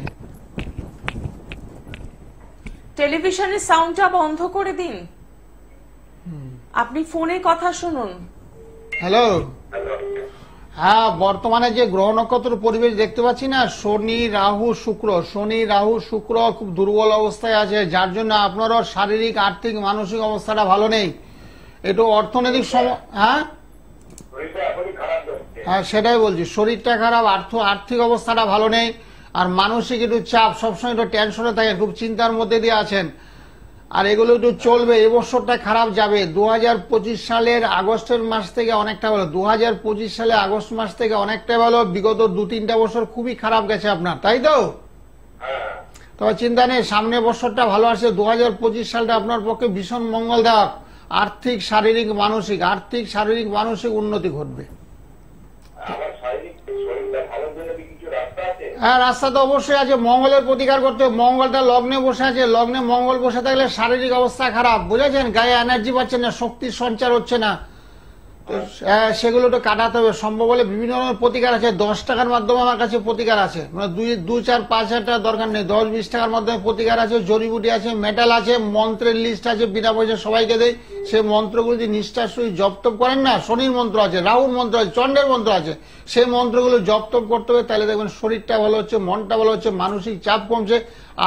টেলিভিশনের সাউন্ডটা বন্ধ করে দিন আপনি ফোনে কথা শুনুন হ্যালো হ্যাঁ বর্তমানে যে গ্রহ নক্ষত্র পরিবেশ দেখতে পাচ্ছি না শনি রাহু শুক্র শনি রাহু শুক্র খুব দুর্বল অবস্থায় আছে যার জন্য আপনারও শারীরিক আর্থিক মানসিক অবস্থাটা ভালো নেই একটু অর্থনৈতিক সম হ্যাঁ হ্যাঁ সেটাই বলছি শরীরটা খারাপ আর্থ আর্থিক অবস্থাটা ভালো নেই আর মানসিক একটু চাপ সবসময় একটু টেনশনে থাকে খুব চিন্তার মধ্যে দিয়ে আছেন আর এগুলো একটু চলবে এবছরটা খারাপ যাবে দু সালের আগস্টের মাস থেকে অনেকটা ভালো দু সালে আগস্ট মাস থেকে অনেকটা ভালো বিগত দু তিনটা বছর খুবই খারাপ গেছে আপনার তাই তো হ্যাঁ। তবে চিন্তা নেই সামনে বছরটা ভালো আছে দু সালটা আপনার পক্ষে ভীষণ মঙ্গলদায়ক আর্থিক শারীরিক মানসিক আর্থিক শারীরিক মানসিক উন্নতি ঘটবে হ্যাঁ রাস্তা তো অবশ্যই আছে মঙ্গলের প্রতিকার করতে মঙ্গলটা লগ্নে বসে আছে লগ্নে মঙ্গল বসে থাকলে শারীরিক অবস্থা খারাপ বুঝেছেন গায়ে এনার্জি পাচ্ছেন না শক্তির সঞ্চার হচ্ছে না সেগুলো তো কাটাতে হবে সম্ভব হলে বিভিন্ন রকমের প্রতিকার আছে দশ টাকার মাধ্যমে আমার কাছে প্রতিকার আছে মানে দুই দু চার পাঁচ হাজার টাকা দরকার নেই দশ বিশ টাকার মাধ্যমে প্রতিকার আছে জড়িবুটি আছে মেটাল আছে মন্ত্রের লিস্ট আছে বিনা পয়সা সবাইকে দেয় সে মন্ত্রগুলো যদি নিষ্ঠার সহিত জপতপ করেন না শনির মন্ত্র আছে রাহুর মন্ত্র আছে চন্ডের মন্ত্র আছে সেই মন্ত্রগুলো জপতপ করতে হবে তাহলে দেখবেন শরীরটা ভালো হচ্ছে মনটা ভালো হচ্ছে মানসিক চাপ কমছে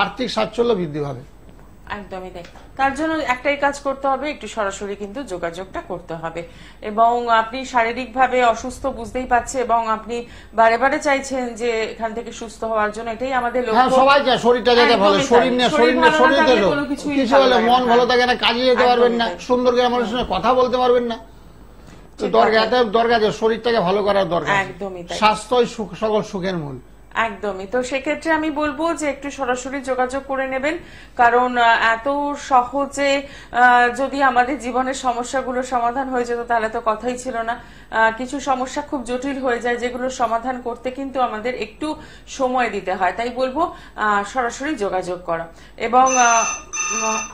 আর্থিক সাচ্ছল্য বৃদ্ধি হবে একদমই তাই তার জন্য একটাই কাজ করতে হবে একটু সরাসরি কিন্তু যোগাযোগটা করতে হবে এবং আপনি শারীরিক ভাবে অসুস্থ বুঝতেই পারছে এবং আপনি বারে বারে চাইছেন যে এখান থেকে সুস্থ হওয়ার জন্য এটাই আমাদের হ্যাঁ, শরীর মন ভালো থাকে না কাজে যেতে পারবেন না সুন্দর মানুষের সঙ্গে কথা বলতে পারবেন না দরকার দরকার শরীরটাকে ভালো করার দরকার একদমই স্বাস্থ্যই সুখ সকল সুখের মূল একদমই তো সেক্ষেত্রে আমি বলবো যে একটু সরাসরি যোগাযোগ করে নেবেন কারণ এত সহজে যদি আমাদের জীবনের সমস্যাগুলো সমাধান হয়ে যেত তাহলে তো কথাই ছিল না কিছু সমস্যা খুব জটিল হয়ে যায় যেগুলো সমাধান করতে কিন্তু আমাদের একটু সময় দিতে হয় তাই বলবো সরাসরি যোগাযোগ করা এবং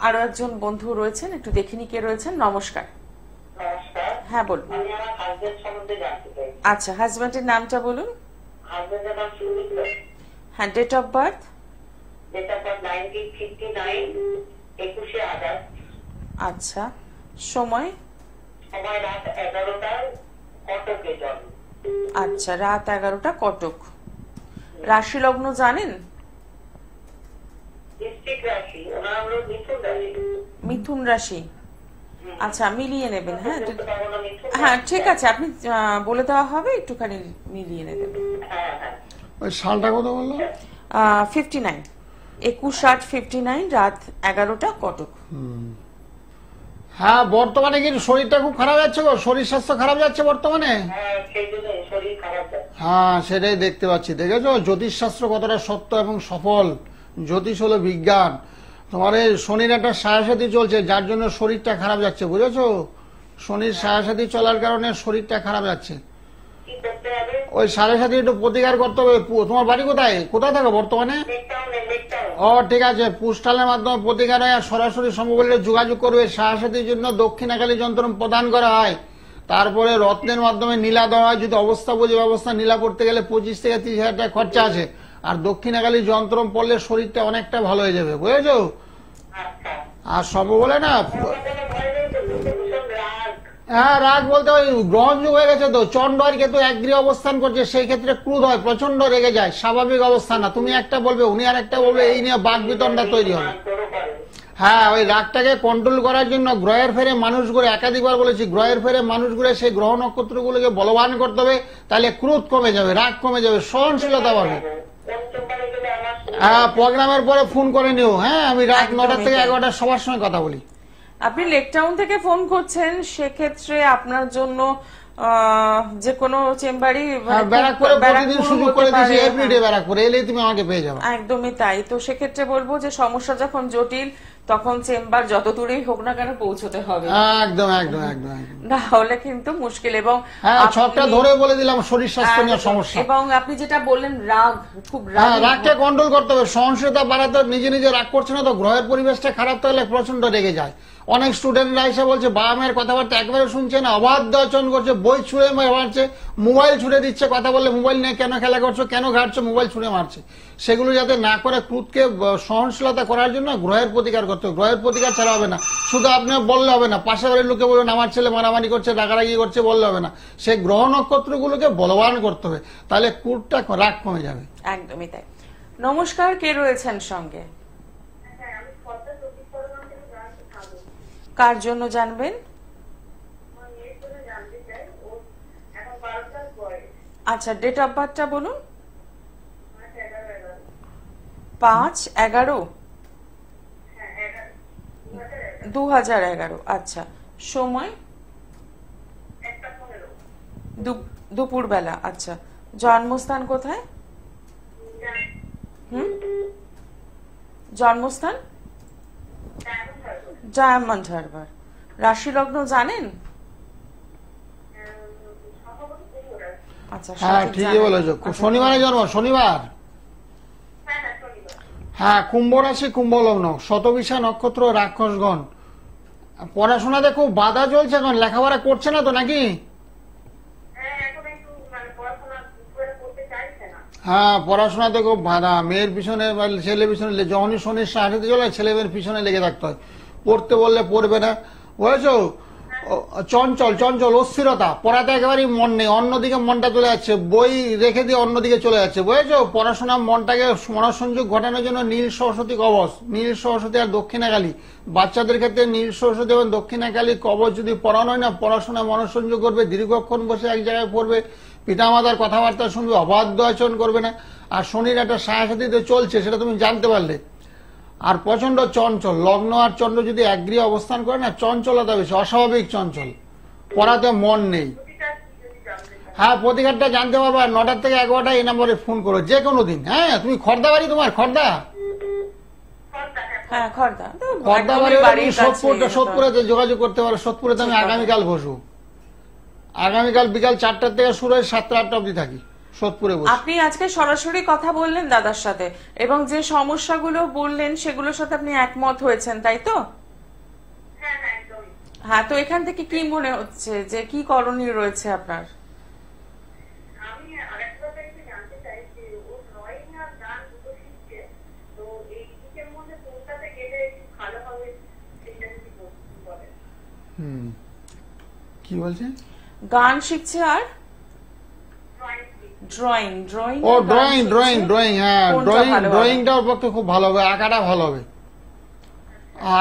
আরো একজন বন্ধু রয়েছেন একটু দেখিনি কে রয়েছেন নমস্কার হ্যাঁ বলুন আচ্ছা হাজব্যান্ডের নামটা বলুন হ্যাঁ ডেট অফ বার্থ আচ্ছা সময় আচ্ছা রাত এগারোটা কটক রাশি লগ্ন জানেন মিথুন রাশি আচ্ছা মিলিয়ে নেবেন হ্যাঁ হ্যাঁ, হ্যাঁ ঠিক আছে আপনি বলে দেওয়া হবে একটুখানি মিলিয়ে নেবেন হ্যাঁ, হ্যাঁ। ওই সালটা কত বললো ফিফটি নাইন একুশ আট ফিফটি নাইন রাত এগারোটা কটক হ্যাঁ বর্তমানে কি শরীরটা খুব খারাপ যাচ্ছে গো শরীর স্বাস্থ্য খারাপ যাচ্ছে বর্তমানে হ্যাঁ সেটাই দেখতে পাচ্ছি দেখেছো জ্যোতিষশাস্ত্র কতটা সত্য এবং সফল জ্যোতিষ হলো বিজ্ঞান তোমার এই শনির একটা সায়াসাতি চলছে যার জন্য শরীরটা খারাপ যাচ্ছে বুঝেছো শনির সায়াসাতি চলার কারণে শরীরটা খারাপ যাচ্ছে ওই সাড়ে একটু প্রতিকার করতে হবে তোমার বাড়ি কোথায় কোথায় থাকো বর্তমানে ও ঠিক আছে পোস্টালের মাধ্যমে প্রতিকার হয় আর সরাসরি সমবলে যোগাযোগ করবে সাহায্যের জন্য দক্ষিণাকালী যন্ত্র প্রদান করা হয় তারপরে রত্নের মাধ্যমে নীলা দেওয়া হয় যদি অবস্থা বুঝে ব্যবস্থা নীলা করতে গেলে পঁচিশ থেকে তিরিশ হাজার টাকা খরচা আছে আর দক্ষিণাকালী যন্ত্রম পড়লে শরীরটা অনেকটা ভালো হয়ে যাবে বুঝেছ আচ্ছা। আর সব বলে না হ্যাঁ রাগ বলতে ওই গ্রহণযোগ হয়ে গেছে তো চন্ড কে তো একগ্রী অবস্থান করছে সেই ক্ষেত্রে ক্রুদ হয় প্রচন্ড রেগে যায় স্বাভাবিক অবস্থা না তুমি একটা বলবে উনি আর একটা বলবে এই নিয়ে বাঘ বিতণ্ডা তৈরি হবে হ্যাঁ ওই রাগটাকে কন্ট্রোল করার জন্য গ্রহের ফেরে মানুষগুলো একাধিকবার বলেছি গ্রহের ফেরে মানুষগুলো সেই গ্রহ নক্ষত্রগুলোকে বলবান করতে হবে তাহলে ক্রুধ কমে যাবে রাগ কমে যাবে সহনশীলতা বাড়বে প্রোগ্রামের পরে ফোন করে নিও হ্যাঁ আমি রাত থেকে এগারোটার সবার সঙ্গে কথা বলি আপনি লেকটাউন থেকে ফোন করছেন সেক্ষেত্রে আপনার জন্য যে কোনো চেম্বারই হ্যাঁ, মানে ব্যারাকপুরে প্রতিদিন শুরু করে দিয়েছি এভরিডে হ্যাঁ। ব্যারাকপুরে এলেই তুমি আমাকে পেয়ে যাবে একদমই তাই তো সেক্ষেত্রে বলবো যে সমস্যা যখন জটিল তখন চেম্বার যত দূরেই হোক না কেন পৌঁছতে হবে একদম একদম একদম না হলে কিন্তু মুশকিল এবং হ্যাঁ, ছকটা ধরে বলে দিলাম শরীর স্বাস্থ্য হ্যাঁ, নিয়ে সমস্যা এবং আপনি যেটা বললেন রাগ খুব রাগ হ্যাঁ, রাগটা কন্ট্রোল করতে হবে সহনশীলতা বাড়াতে নিজে নিজে রাগ করছে না তো গ্রহের পরিবেশটা খারাপ তাহলে প্রচন্ড রেগে যায় অনেক স্টুডেন্টরা এসে বলছে বাবা মায়ের কথাবার্তা একবারে শুনছে না অবাধ্য আচরণ করছে বই ছুঁড়ে মারছে মোবাইল ছুঁড়ে দিচ্ছে কথা বললে মোবাইল নিয়ে কেন খেলা করছো কেন ঘাটছো মোবাইল ছুঁড়ে মারছে সেগুলো যাতে না করে ক্রুদকে সহনশীলতা করার জন্য গ্রহের প্রতিকার করতে হবে গ্রহের প্রতিকার ছাড়া হবে না শুধু আপনি বললে হবে না পাশে বাড়ির লোকে বলবেন আমার ছেলে মারামারি করছে রাগারাগি করছে বললে হবে না সেই গ্রহ নক্ষত্রগুলোকে বলবান করতে হবে তাহলে ক্রুদটা রাগ কমে যাবে একদমই তাই নমস্কার কে রয়েছেন সঙ্গে কার জন্য জানবেন আচ্ছা ডেট অফ বার্থটা বলুন পাঁচ হ্যাঁ, এগারো দু হাজার এগারো আচ্ছা সময় বেলা আচ্ছা জন্মস্থান কোথায় হুম জন্মস্থান জায়ামন ঝারবার রাশি লগ্ন জানেন আচ্ছা হ্যাঁ ঠিকই বলেছো শনিবারে জন্ম শনিবার হ্যাঁ কুম্ভ রাশি কুম্ভ লগ্ন শতবিশা নক্ষত্র রাক্ষসগণ পড়াশোনাতে খুব বাধা চলছে এখন লেখাপড়া করছে না তো নাকি হ্যাঁ মানে, পড়াশোনাতে হ্যাঁ, খুব বাধা মেয়ের পিছনে ছেলে পিছনে যখনই শনির সাহায্যে চলে ছেলে মেয়ের পিছনে লেগে থাকতে হয় পড়তে বললে পড়বে না বুঝেছো চঞ্চল চঞ্চল অস্থিরতা পড়াতে একেবারেই মন নেই অন্যদিকে মনটা চলে যাচ্ছে বই রেখে দিয়ে অন্যদিকে চলে যাচ্ছে বুঝেছো পড়াশোনা মনটাকে মনসংযোগ ঘটানোর জন্য নীল সরস্বতী কবচ নীল সরস্বতী আর দক্ষিণাকালী বাচ্চাদের ক্ষেত্রে নীল সরস্বতী এবং দক্ষিণাকালী কবচ যদি পড়ানো হয় না পড়াশোনা মনসংযোগ করবে দীর্ঘক্ষণ বসে এক জায়গায় পড়বে পিতামাতার কথাবার্তা শুনবে অবাধ্য আচরণ করবে না আর শনির একটা সায়াসাতিতে চলছে সেটা তুমি জানতে পারলে আর প্রচন্ড চঞ্চল লগ্ন আর চন্দ্র যদি একগৃহে অবস্থান করে না চঞ্চলতা বেশি অস্বাভাবিক চঞ্চল পড়াতে মন নেই হ্যাঁ প্রতিকারটা জানতে আর নটার থেকে এগারোটা এই নম্বরে ফোন করো যে কোনো দিন হ্যাঁ তুমি খর্দা বাড়ি তোমার খর্দা হ্যাঁ, খর্দা যোগাযোগ করতে পারো আমি আগামীকাল বসবো আগামীকাল বিকাল চারটার থেকে শুরু হয় সাতটা আটটা অবধি থাকি আপনি আজকে সরাসরি কথা বললেন দাদার সাথে এবং যে সমস্যাগুলো বললেন সেগুলোর সাথে আপনি একমত হয়েছেন তাই তো হ্যাঁ, হ্যাঁ, হ্যাঁ তো এখান থেকে কি মনে হচ্ছে যে কি করণীয় রয়েছে আপনার কি বলছেন গান শিখছে আর ড্রয়িং ড্রয়িং ও ড্রয়িং ড্রয়িং ড্রয়িং হ্যাঁ ড্রয়িং ড্রয়িংটা ওর পক্ষে খুব ভালো হবে আঁকাটা ভালো হবে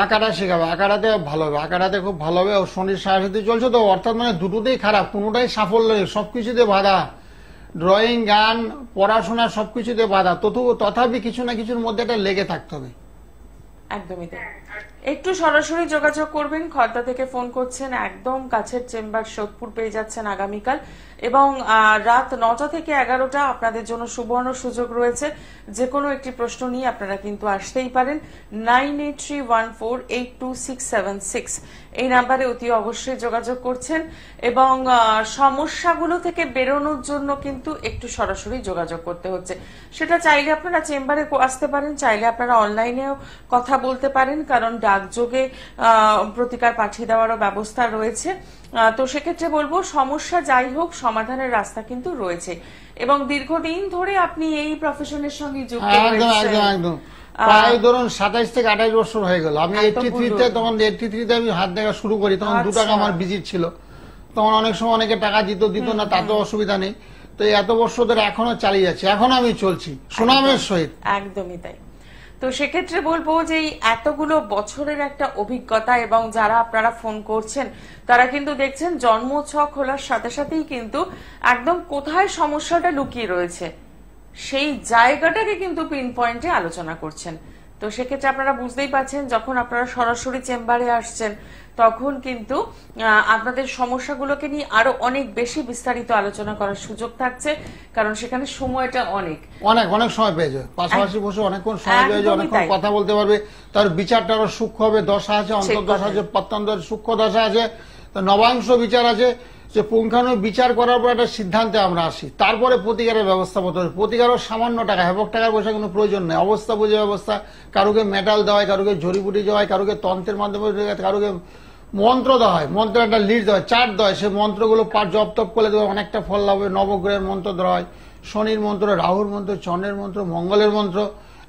আঁকাটা শেখাবে আঁকাটাতে ভালো হবে আঁকাটাতে খুব ভালো হবে ও শনির সারাসাথী চলছে তো অর্থাৎ মানে দুটোতেই খারাপ কোনোটাই সাফল্য নেই সব কিছুতে বাধা ড্রয়িং গান পড়াশোনা সব কিছুতে বাধা তথু তথাপি কিছু না কিছুর মধ্যে একটা লেগে থাকতে হবে একদমই তাই একটু সরাসরি যোগাযোগ করবেন খর্দা থেকে ফোন করছেন একদম কাছের চেম্বার সোদপুর পেয়ে যাচ্ছেন আগামীকাল এবং রাত নটা থেকে এগারোটা আপনাদের জন্য সুবর্ণ সুযোগ রয়েছে যে কোনো একটি প্রশ্ন নিয়ে আপনারা কিন্তু আসতেই পারেন nine eight three one four eight two six seven six এই নাম্বারে অতি অবশ্যই যোগাযোগ করছেন এবং সমস্যাগুলো থেকে বেরোনোর জন্য কিন্তু একটু সরাসরি যোগাযোগ করতে হচ্ছে সেটা চাইলে আপনারা চেম্বারে আসতে পারেন চাইলে আপনারা অনলাইনেও কথা বলতে পারেন কারণ ডাকযোগে প্রতিকার পাঠিয়ে দেওয়ারও ব্যবস্থা রয়েছে তো সেক্ষেত্রে বলবো সমস্যা যাই হোক সমাধানের রাস্তা কিন্তু রয়েছে এবং দীর্ঘদিন ধরে আপনি এই প্রফেশনের সঙ্গে যুক্ত প্রায় ধরুন সাতাইশ থেকে আঠাইশ বছর হয়ে গেল আমি থ্রিতে তখন থ্রিতে আমি হাত দেখা শুরু করি তখন দু আচ্ছা। টাকা আমার ভিজিট ছিল তখন অনেক সময় অনেকে টাকা দিত দিত না তাতেও অসুবিধা নেই তো এত বছর ধরে এখনো চালিয়ে যাচ্ছে এখনো আমি চলছি সুনামের সহিত একদমই তাই তো সেক্ষেত্রে বলবো যে এতগুলো বছরের একটা অভিজ্ঞতা এবং যারা আপনারা ফোন করছেন তারা কিন্তু দেখছেন জন্ম ছক হলার সাথে সাথেই কিন্তু একদম কোথায় সমস্যাটা লুকিয়ে রয়েছে সেই জায়গাটাকে কিন্তু পিন পয়েন্টে আলোচনা করছেন তো সেক্ষেত্রে আপনারা বুঝতেই পারছেন যখন আপনারা সরাসরি চেম্বারে আসছেন তখন কিন্তু আপনাদের সমস্যাগুলোকে নিয়ে আরো অনেক বেশি বিস্তারিত আলোচনা করার সুযোগ থাকছে কারণ সেখানে সময়টা অনেক অনেক অনেক সময় পেয়ে যাবে পাশাপাশি বসে অনেকক্ষণ সময় পেয়ে যায় অনেকক্ষণ কথা বলতে পারবে তার বিচারটা আরো সূক্ষ্ম হবে দশা আছে অন্তর্দশা আছে প্রত্যন্তর সূক্ষ্ম দশা আছে নবাংশ বিচার আছে যে পুঙ্খানু বিচার করার পর একটা সিদ্ধান্তে আমরা আসি তারপরে প্রতিকারের ব্যবস্থা মতো প্রতিকারও সামান্য টাকা হ্যাবক টাকা পয়সা কোনো প্রয়োজন নেই অবস্থা বুঝে ব্যবস্থা কারোকে মেটাল দেওয়া হয় কারোকে জড়িবুটি দেওয়া হয় কারোকে তন্ত্রের মাধ্যমে কারোকে মন্ত্র দেওয়া হয় মন্ত্রের একটা লিড দেওয়া হয় চার্ট দেওয়া হয় সেই মন্ত্রগুলো পাঠ জপ তপ করলে দেওয়া অনেকটা ফল লাভ হবে নবগ্রহের মন্ত্র দেওয়া হয় শনির মন্ত্র রাহুর মন্ত্র চন্দ্রের মন্ত্র মঙ্গলের মন্ত্র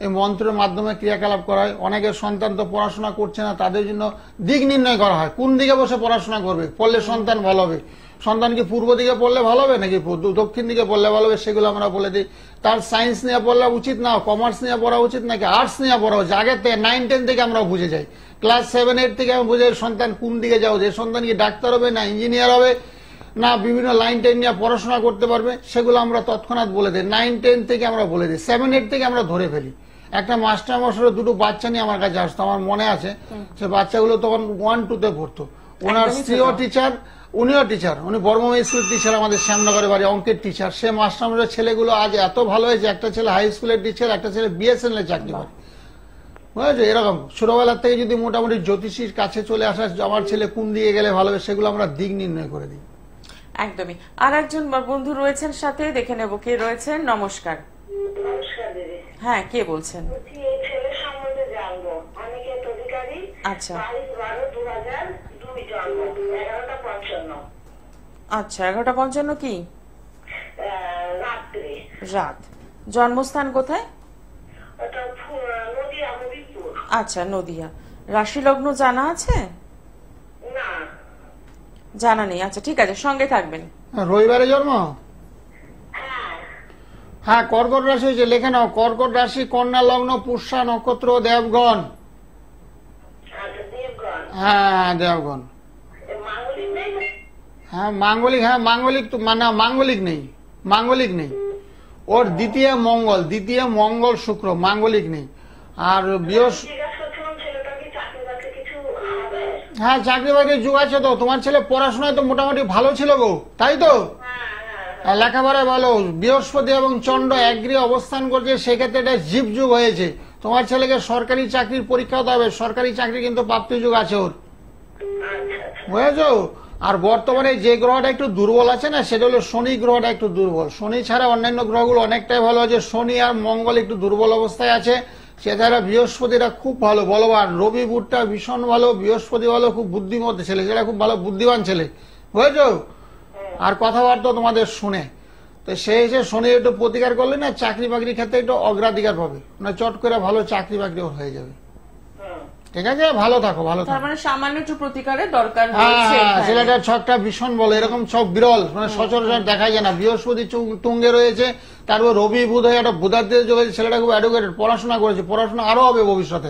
এই মন্ত্রের মাধ্যমে ক্রিয়াকলাপ করা হয় অনেকের সন্তান তো পড়াশোনা করছে না তাদের জন্য দিক নির্ণয় করা হয় কোন দিকে বসে পড়াশোনা করবে পড়লে সন্তান ভালো হবে সন্তানকে পূর্ব দিকে পড়লে ভালো হবে নাকি দক্ষিণ দিকে পড়লে ভালো হবে সেগুলো আমরা বলে দিই তার সায়েন্স নিয়ে পড়া উচিত না কমার্স নিয়ে পড়া উচিত নাকি আর্টস নিয়ে পড়া উচিত আগে নাইন টেন থেকে আমরা বুঝে যাই ক্লাস সেভেন এইট থেকে আমি বুঝে সন্তান কোন দিকে যাও যে সন্তান কি ডাক্তার হবে না ইঞ্জিনিয়ার হবে না বিভিন্ন লাইন টেন নিয়ে পড়াশোনা করতে পারবে সেগুলো আমরা তৎক্ষণাৎ বলে দিই নাইন টেন থেকে আমরা বলে দিই সেভেন এইট থেকে আমরা ধরে ফেলি একটা মাস্টার মাস্টারের দুটো বাচ্চা নিয়ে আমার কাছে আসতো আমার মনে আছে সে বাচ্চাগুলো তখন ওয়ান টুতে পড়তো ওনার সিও টিচার উনিও টিচার উনি বর্মাই স্কুলের টিচার আমাদের শ্যামনগরে বাড়ি অঙ্কের টিচার সে মাস্টার ছেলেগুলো আজ এত ভালো হয়েছে একটা ছেলে হাই স্কুলের টিচার একটা ছেলে বিএসএনএল এ চাকরি করে বুঝেছো এরকম ছোটবেলার থেকে যদি মোটামুটি জ্যোতিষীর কাছে চলে আসা আমার ছেলে কোন দিকে গেলে ভালো হবে সেগুলো আমরা দিক নির্ণয় করে দিই একদমই আর একজন বন্ধু রয়েছেন সাথে দেখে নেব কে রয়েছেন নমস্কার হ্যাঁ কে বলছেন আচ্ছা আচ্ছা এগারোটা পঞ্চান্ন কি রাত জন্মস্থান কোথায় আচ্ছা নদিয়া রাশি লগ্ন জানা আছে জানা নেই আচ্ছা ঠিক আছে সঙ্গে থাকবেন হ্যাঁ, রবিবারে জন্ম হ্যাঁ।, হ্যাঁ কর্কট রাশি হয়েছে লেখে নাও কর্কট রাশি কন্যা লগ্ন পুষ্যা নক্ষত্র দেবগণ আচ্ছা, হ্যাঁ দেবগণ হ্যাঁ মাঙ্গলিক হ্যাঁ মাঙ্গলিক তো মানে মাঙ্গলিক নেই মাঙ্গলিক নেই ওর দ্বিতীয় মঙ্গল দ্বিতীয় মঙ্গল শুক্র মাঙ্গলিক নেই আর হ্যাঁ চাকরি বাকরির যুগ আছে তো তোমার ছেলে পড়াশোনায় তো মোটামুটি ভালো ছিল গো তাই তো লেখাপড়ায় ভালো বৃহস্পতি এবং চন্ড একগ্রি অবস্থান করছে সেক্ষেত্রে এটা জীব যুগ হয়েছে তোমার ছেলেকে সরকারি চাকরির পরীক্ষা দেবে সরকারি চাকরি কিন্তু প্রাপ্তি যুগ আছে ওর আচ্ছা, আচ্ছা। বুঝেছো আর বর্তমানে যে গ্রহটা একটু দুর্বল আছে না সেটা হলো শনি গ্রহটা একটু দুর্বল শনি ছাড়া অন্যান্য গ্রহগুলো অনেকটাই ভালো আছে শনি আর মঙ্গল একটু দুর্বল অবস্থায় আছে সেছাড়া বৃহস্পতিটা খুব ভালো বলবান রবি বুটটা ভীষণ ভালো বৃহস্পতি ভালো খুব বুদ্ধিমত্তা ছেলে সেটা খুব ভালো বুদ্ধিমান ছেলে বুঝেছ আর কথাবার্তা তোমাদের শুনে তো সেই হিসেবে শনি একটু প্রতিকার করলে না চাকরি বাকরির ক্ষেত্রে একটু অগ্রাধিকার পাবে না মানে চট করে ভালো চাকরি বাকরিও হয়ে যাবে ঠিক আছে ভালো থাকো ভালো থাকো মানে সামান্য একটু প্রতিকারের দরকার হয়েছে হ্যাঁ, ছকটা ভীষণ বলে এরকম ছক বিরল মানে সচরাচর দেখা যায় না বৃহস্পতি তুঙ্গে রয়েছে তারপর রবি বুধ হয়ে একটা বুধার বুধার্থীতে চলেছে ছেলেটা খুব অ্যাডুকেটেড পড়াশোনা করেছে পড়াশোনা আরো হবে ভবিষ্যতে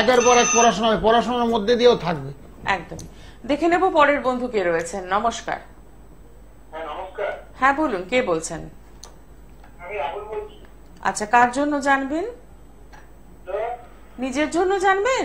একের পর এক পড়াশোনা হবে পড়াশোনার মধ্যে দিয়েও থাকবে একদম দেখে নেব পরের বন্ধু কে রয়েছেন নমস্কার হ্যাঁ, হ্যাঁ বলুন কে বলছেন আচ্ছা কার জন্য জানবেন নিজের জন্য জানবেন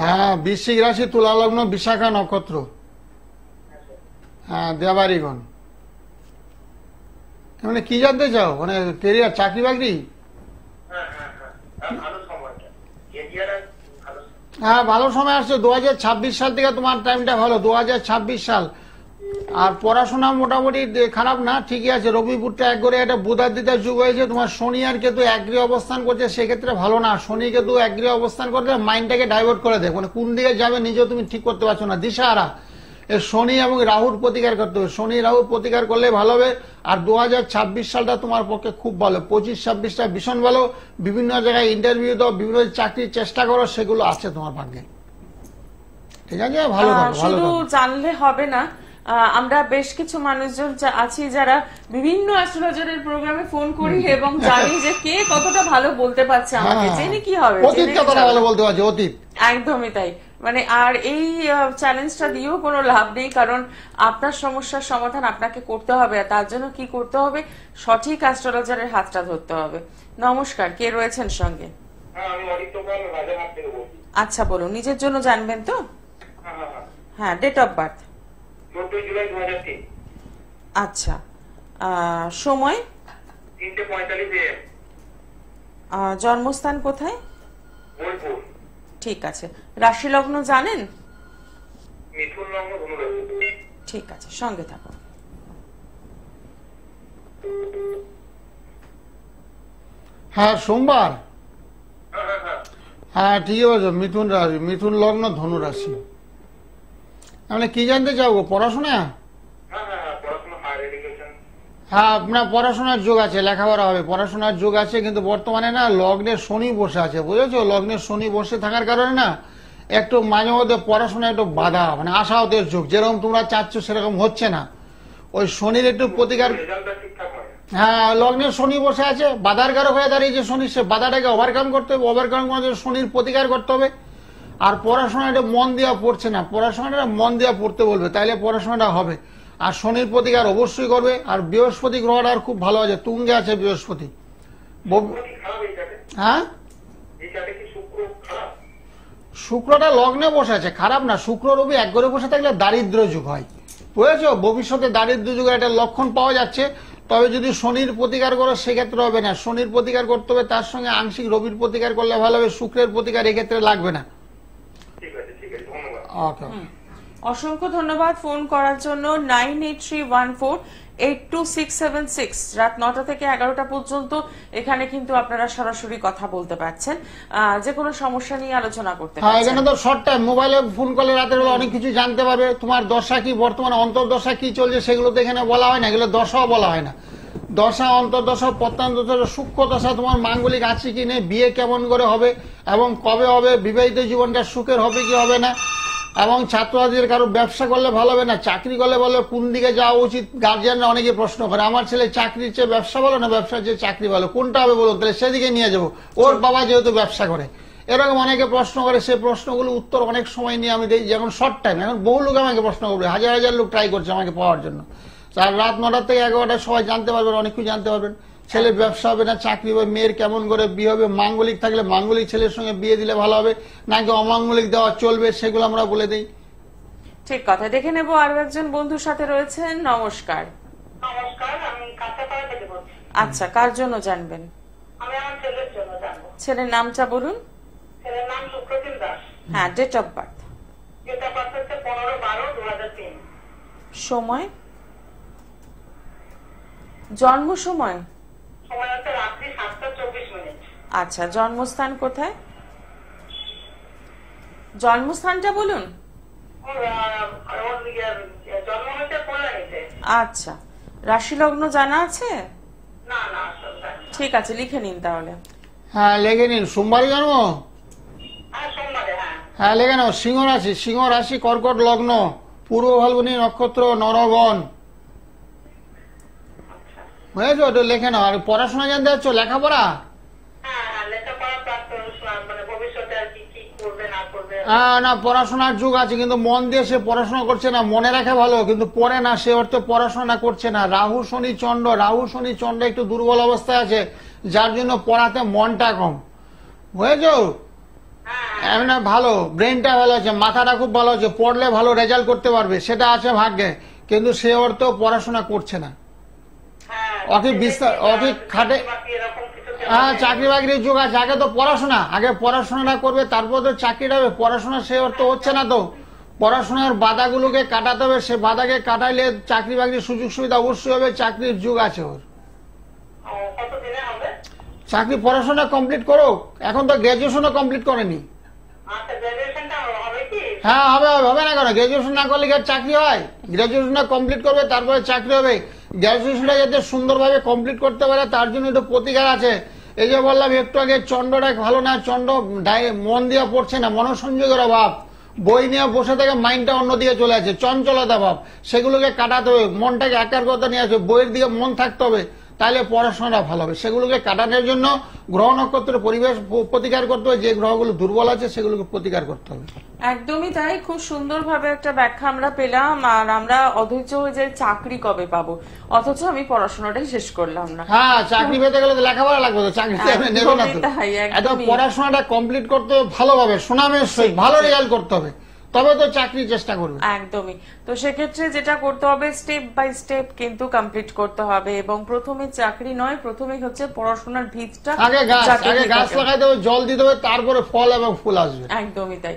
হ্যাঁ বৃশ্চিক রাশি তুলা লগ্ন বিশাখা নক্ষত্র হ্যাঁ দেবারিগণ মানে কি জানতে চাও মানে কেরিয়ার চাকরি বাকরি হ্যাঁ, হ্যাঁ, হ্যাঁ, হ্যাঁ ভালো সময় আসছে দু সাল থেকে তোমার টাইমটা ভালো দু সাল আর পড়াশোনা মোটামুটি খারাপ না ঠিকই আছে রবিপুরটা এক করে একটা দিতার যুগ হয়েছে তোমার শনি আর কেতু একগ্রি অবস্থান করছে সেক্ষেত্রে ভালো না শনি কেতু একগ্রি অবস্থান করলে মাইন্ডটাকে ডাইভার্ট করে দেয় মানে কোন দিকে যাবে নিজেও তুমি ঠিক করতে পারছো না দিশাহারা এ শনি এবং রাহুর প্রতিকার করতে হবে শনি রাহুর প্রতিকার করলে ভালো হবে আর দু সালটা তোমার পক্ষে খুব ভালো পঁচিশ ছাব্বিশটা ভীষণ ভালো বিভিন্ন জায়গায় ইন্টারভিউ দাও বিভিন্ন চাকরির চেষ্টা করো সেগুলো আছে তোমার ভাগ্যে ঠিক আছে ভালো শুধু জানলে হবে না আমরা বেশ কিছু মানুষজন আছি যারা বিভিন্ন অ্যাস্ট্রোলজারের প্রোগ্রামে ফোন করি এবং জানি যে কে কতটা ভালো বলতে পারছে আমাকে হ্যাঁ। জেনে কি হবে অতীত কতটা ভালো বলতে পারছে অতীত একদমই তাই মানে আর এই চ্যালেঞ্জটা দিয়েও কোনো লাভ নেই কারণ আপনার সমস্যার সমাধান আপনাকে করতে হবে আর তার জন্য কি করতে হবে সঠিক অ্যাস্ট্রোলজারের হাতটা ধরতে হবে নমস্কার কে রয়েছেন সঙ্গে হ্যাঁ, আচ্ছা বলুন নিজের জন্য জানবেন তো হ্যাঁ ডেট অফ বার্থ চোদ্দই জুলাই দু হাজার তিন আচ্ছা সময় তিনটে পঁয়তাল্লিশ জন্মস্থান কোথায় বোলপুর ঠিক আছে রাশি লগ্ন জানেন মিথুন লগ্ন ঠিক আছে সঙ্গে থাকুন হ্যাঁ সোমবার হ্যাঁ, হ্যাঁ, হ্যাঁ।, হ্যাঁ ঠিকই বলছো মিথুন রাশি মিথুন লগ্ন ধনু রাশি আপনি কি জানতে চাও পড়াশোনা হ্যাঁ আপনার হ্যাঁ, হ্যাঁ, হ্যাঁ, পড়াশোনার যুগ আছে লেখাপড়া হবে পড়াশোনার যুগ আছে কিন্তু বর্তমানে না লগ্নের শনি বসে আছে বুঝেছো লগ্নের শনি বসে থাকার কারণে না একটু মাঝে মধ্যে পড়াশোনা একটু বাধা মানে আশাহতের যুগ যেরকম তোমরা চাচ্ছ সেরকম হচ্ছে না ওই শনির একটু প্রতিকার হ্যাঁ লগ্নের শনি বসে আছে বাধার কারক হয়ে দাঁড়িয়েছে শনি সে বাধাটাকে ওভারকাম করতে হবে ওভারকাম করতে শনির প্রতিকার করতে হবে আর পড়াশোনাটা মন দেওয়া পড়ছে না পড়াশোনাটা মন দেওয়া পড়তে বলবে তাইলে পড়াশোনাটা হবে আর শনির প্রতিকার অবশ্যই করবে আর বৃহস্পতি গ্রহটা আর খুব ভালো আছে তুঙ্গে আছে বৃহস্পতি হ্যাঁ শুক্রটা লগ্নে বসে আছে খারাপ না শুক্র রবি এক ঘরে বসে থাকলে দারিদ্র যুগ হয় বুঝেছ ভবিষ্যতে দারিদ্র যুগের একটা লক্ষণ পাওয়া যাচ্ছে তবে যদি শনির প্রতিকার করো সেক্ষেত্রে হবে না শনির প্রতিকার করতে হবে তার সঙ্গে আংশিক রবির প্রতিকার করলে ভালো হবে শুক্রের প্রতিকার এক্ষেত্রে লাগবে না আচ্ছা। অসংখ্য ধন্যবাদ ফোন করার জন্য nine eight three one four eight two six seven six রাত নটা থেকে এগারোটা পর্যন্ত এখানে কিন্তু আপনারা সরাসরি কথা বলতে পারছেন যে কোনো সমস্যা নিয়ে আলোচনা করতে হ্যাঁ এখানে তো শর্ট টাইম মোবাইলে ফোন করলে রাতের বেলা অনেক কিছু জানতে পারবে তোমার দশা কি বর্তমানে অন্তর্দশা কি চলছে সেগুলো তো এখানে বলা হয় না এগুলো দশাও বলা হয় না দশা অন্তর্দশা প্রত্যান্তদশা সূক্ষ্ম দশা তোমার মাঙ্গলিক আছে কি নেই বিয়ে কেমন করে হবে এবং কবে হবে বিবাহিত জীবনটা সুখের হবে কি হবে না এবং ছাত্রদের কারো ব্যবসা করলে ভালো হবে না চাকরি করলে বলে কোন দিকে যাওয়া উচিত গার্জিয়ানরা অনেকে প্রশ্ন করে আমার ছেলে চাকরির চেয়ে ব্যবসা ভালো না ব্যবসার চেয়ে চাকরি ভালো কোনটা হবে বলুন তাহলে সেদিকে নিয়ে যাবো ওর বাবা যেহেতু ব্যবসা করে এরকম অনেকে প্রশ্ন করে সেই প্রশ্নগুলো উত্তর অনেক সময় নিয়ে আমি দেখি যেমন শর্ট টাইম এখন বহু লোক আমাকে প্রশ্ন করবে হাজার হাজার লোক ট্রাই করছে আমাকে পাওয়ার জন্য আর রাত নটার থেকে এগারোটার সবাই জানতে পারবেন অনেক কিছু জানতে পারবেন ছেলে ব্যবসা হবে না চাকরি হবে মেয়ের কেমন করে বিয়ে হবে মাঙ্গলিক থাকলে মাঙ্গলিক ছেলের সঙ্গে বিয়ে দিলে ভালো হবে নাকি অমাঙ্গলিক দেওয়া চলবে সেগুলো আমরা বলে দিই ঠিক কথা দেখে নেব আরো একজন বন্ধুর সাথে রয়েছেন নমস্কার আচ্ছা কার জন্য জানবেন ছেলের নামটা বলুন হ্যাঁ ডেট অফ বার্থ সময় জন্ম সময় আচ্ছা জন্মস্থান কোথায় জন্মস্থানটা বলুন ইয়ে, আচ্ছা রাশি লগ্ন জানা আছে ঠিক আছে লিখে নিন তাহলে হ্যাঁ লিখে নিন সোমবার জন্ম হ্যাঁ লেগে হ্যাঁ। হ্যাঁ, নাও সিংহ রাশি সিংহ রাশি কর্কট লগ্ন পূর্ব ফাল্গুনি নক্ষত্র নরগণ বুঝেছো ওটা লেখে নাও আর পড়াশোনা জানতে যাচ্ছ লেখাপড়া না পড়াশোনার যুগ আছে কিন্তু মন দিয়ে সে পড়াশোনা করছে না মনে রাখা ভালো কিন্তু পড়ে না সে অর্থে পড়াশোনা করছে না রাহু শনি চন্দ্র রাহু শনি চন্দ্র একটু দুর্বল অবস্থায় আছে যার জন্য পড়াতে মনটা কম বুঝেছ হ্যাঁ। এমনি ভালো ব্রেনটা ভালো আছে মাথাটা খুব ভালো আছে পড়লে ভালো রেজাল্ট করতে পারবে সেটা আছে ভাগ্যে কিন্তু সে অর্থ পড়াশোনা করছে না হ্যাঁ, চাকরি বাকরির যুগ আছে আগে তো পড়াশোনা আগে পড়াশোনাটা করবে তারপর তো চাকরিটা হবে পড়াশোনা সে অর্থ হচ্ছে না তো পড়াশোনার বাধাগুলোকে কাটাতে হবে সে বাধাকে কাটাইলে চাকরি বাকরির সুযোগ সুবিধা অবশ্যই হবে চাকরির যুগ আছে ওর চাকরি পড়াশোনা কমপ্লিট করো এখন তো গ্র্যাজুয়েশনও কমপ্লিট করেনি হ্যাঁ হবে হবে না কেন গ্র্যাজুয়েশন না করলে কি চাকরি হয় গ্র্যাজুয়েশনটা কমপ্লিট করবে তারপরে চাকরি হবে গ্রাজুয়েশনটা যাতে সুন্দরভাবে কমপ্লিট করতে পারে তার জন্য একটু প্রতিকার আছে এই যে বললাম একটু আগে চন্ডটা ভালো না চন্ড মন দিয়ে পড়ছে না মনসংযোগের অভাব বই নিয়ে বসে থেকে মাইন্ডটা অন্যদিকে চলে আছে চঞ্চলতা ভাব সেগুলোকে কাটাতে হবে মনটাকে একাগ্রতা নিয়ে আসবে বইয়ের দিকে মন থাকতে হবে তাহলে পড়াশোনাটা ভালো হবে সেগুলোকে কাটানোর জন্য গ্রহ নক্ষত্রের পরিবেশ প্রতিকার করতে হবে যে গ্রহগুলো দুর্বল আছে সেগুলোকে প্রতিকার করতে হবে একদমই তাই খুব সুন্দরভাবে একটা ব্যাখ্যা আমরা পেলাম আর আমরা অধৈর্য হয়ে যে চাকরি কবে পাবো অথচ আমি পড়াশোনাটাই শেষ করলাম না হ্যাঁ চাকরি পেতে গেলে লেখাপড়া লাগবে তো চাকরি নেবে না পড়াশোনাটা কমপ্লিট করতে হবে ভালোভাবে সুনামের সহিত ভালো রেজাল্ট করতে হবে তবে তো চাকরি চেষ্টা করবে একদমই তো সেক্ষেত্রে যেটা করতে হবে স্টেপ বাই স্টেপ কিন্তু কমপ্লিট করতে হবে এবং প্রথমে চাকরি নয় প্রথমে হচ্ছে পড়াশোনার ভিতটা আগে গাছ আগে গাছ লাগাই দেবে জল দিতে হবে তারপরে ফল এবং ফুল আসবে একদমই তাই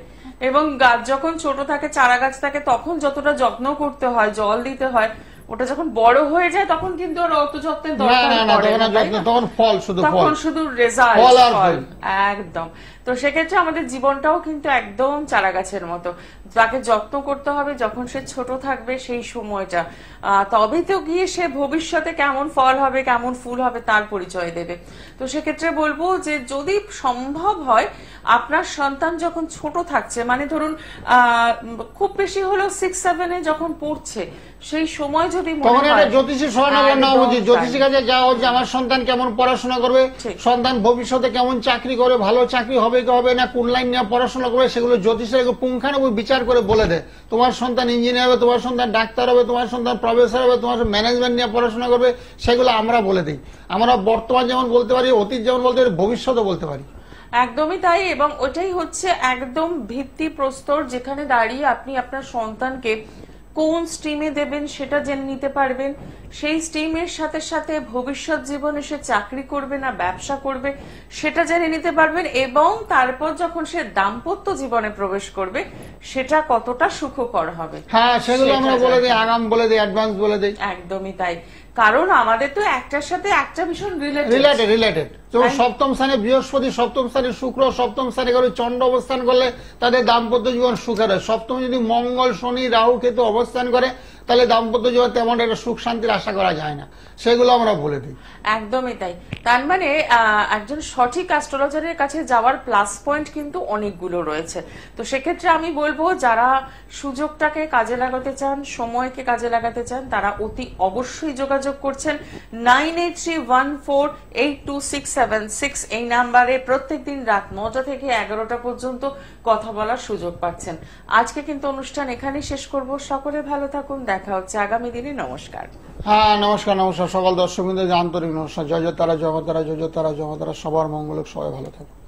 এবং গাছ যখন ছোট থাকে চারা গাছ থাকে তখন যতটা যত্ন করতে হয় জল দিতে হয় ওটা যখন বড় হয়ে যায় তখন কিন্তু আর অত যত্নের দরকার পড়ে না তখন ফল শুধু ফল তখন শুধু রেজাল্ট ফল একদম তো সেক্ষেত্রে আমাদের জীবনটাও কিন্তু একদম চারা গাছের মতো তাকে যত্ন করতে হবে যখন সে ছোট থাকবে সেই সময়টা তবে তো গিয়ে সে ভবিষ্যতে কেমন ফল হবে কেমন ফুল হবে তার পরিচয় দেবে তো সেক্ষেত্রে বলবো যে যদি সম্ভব হয় আপনার সন্তান যখন ছোট থাকছে মানে ধরুন খুব বেশি হলো সিক্স সেভেনে যখন পড়ছে সেই সময় যদি তখন একটা জ্যোতিষী শরণাগর না উচিত জ্যোতিষীর কাছে যাওয়া যে আমার সন্তান কেমন পড়াশোনা করবে সন্তান ভবিষ্যতে কেমন চাকরি করবে ভালো চাকরি হবে হবে হবে না কোন লাইন নিয়ে পড়াশোনা করবে সেগুলো জ্যোতিষের পুঙ্খানুপুঙ্খ বিচার করে বলে দেয় তোমার সন্তান ইঞ্জিনিয়ার হবে তোমার সন্তান ডাক্তার হবে তোমার সন্তান প্রফেসর হবে তোমার ম্যানেজমেন্ট নিয়ে পড়াশোনা করবে সেগুলো আমরা বলে দিই আমরা বর্তমান যেমন বলতে পারি অতীত যেমন বলতে পারি ভবিষ্যতও বলতে পারি একদমই তাই এবং ওটাই হচ্ছে একদম ভিত্তি প্রস্তর যেখানে দাঁড়িয়ে আপনি আপনার সন্তানকে কোন স্ট্রিমে দেবেন সেটা জেনে নিতে পারবেন সেই স্ট্রিমের সাথে সাথে ভবিষ্যৎ জীবনে সে চাকরি করবে না ব্যবসা করবে সেটা জেনে নিতে পারবেন এবং তারপর যখন সে দাম্পত্য জীবনে প্রবেশ করবে সেটা কতটা সুখকর হবে হ্যাঁ সেগুলো আমরা বলে দিই আগাম বলে দিই অ্যাডভান্স বলে দিই একদমই তাই কারণ আমাদের তো একটার সাথে একটা ভীষণ রিলেটেড রিলেটেড তো সপ্তম স্থানে বৃহস্পতি সপ্তম স্থানে শুক্র সপ্তম স্থানে গেলে চন্ড অবস্থান করলে তাদের দাম্পত্য জীবন সুখের হয় সপ্তম যদি মঙ্গল শনি রাহু কেতু অবস্থান করে তাহলে দাম্পত্য জীবন তেমন একটা সুখ শান্তির আশা করা যায় না সেগুলো আমরা বলে দিই একদমই তাই তার মানে একজন সঠিক অ্যাস্ট্রোলজারের কাছে যাওয়ার প্লাস পয়েন্ট কিন্তু অনেকগুলো রয়েছে তো সেক্ষেত্রে আমি বলবো যারা সুযোগটাকে কাজে লাগাতে চান সময়কে কাজে লাগাতে চান তারা অতি অবশ্যই যোগাযোগ করছেন nine eight three one four eight two six seven six এই নাম্বারে প্রত্যেক দিন রাত নটা থেকে এগারোটা পর্যন্ত কথা বলার সুযোগ পাচ্ছেন আজকে কিন্তু অনুষ্ঠান এখানেই শেষ করব সকলে ভালো থাকুন দেখ দেখা হচ্ছে আগামী দিনে নমস্কার হ্যাঁ নমস্কার নমস্কার সকল দর্শক বিন্দু আন্তরিক নমস্কার জয় জয় তারা জগতারা জয় জয় তারা জগতারা সবার মঙ্গলক সবাই ভালো থাকুন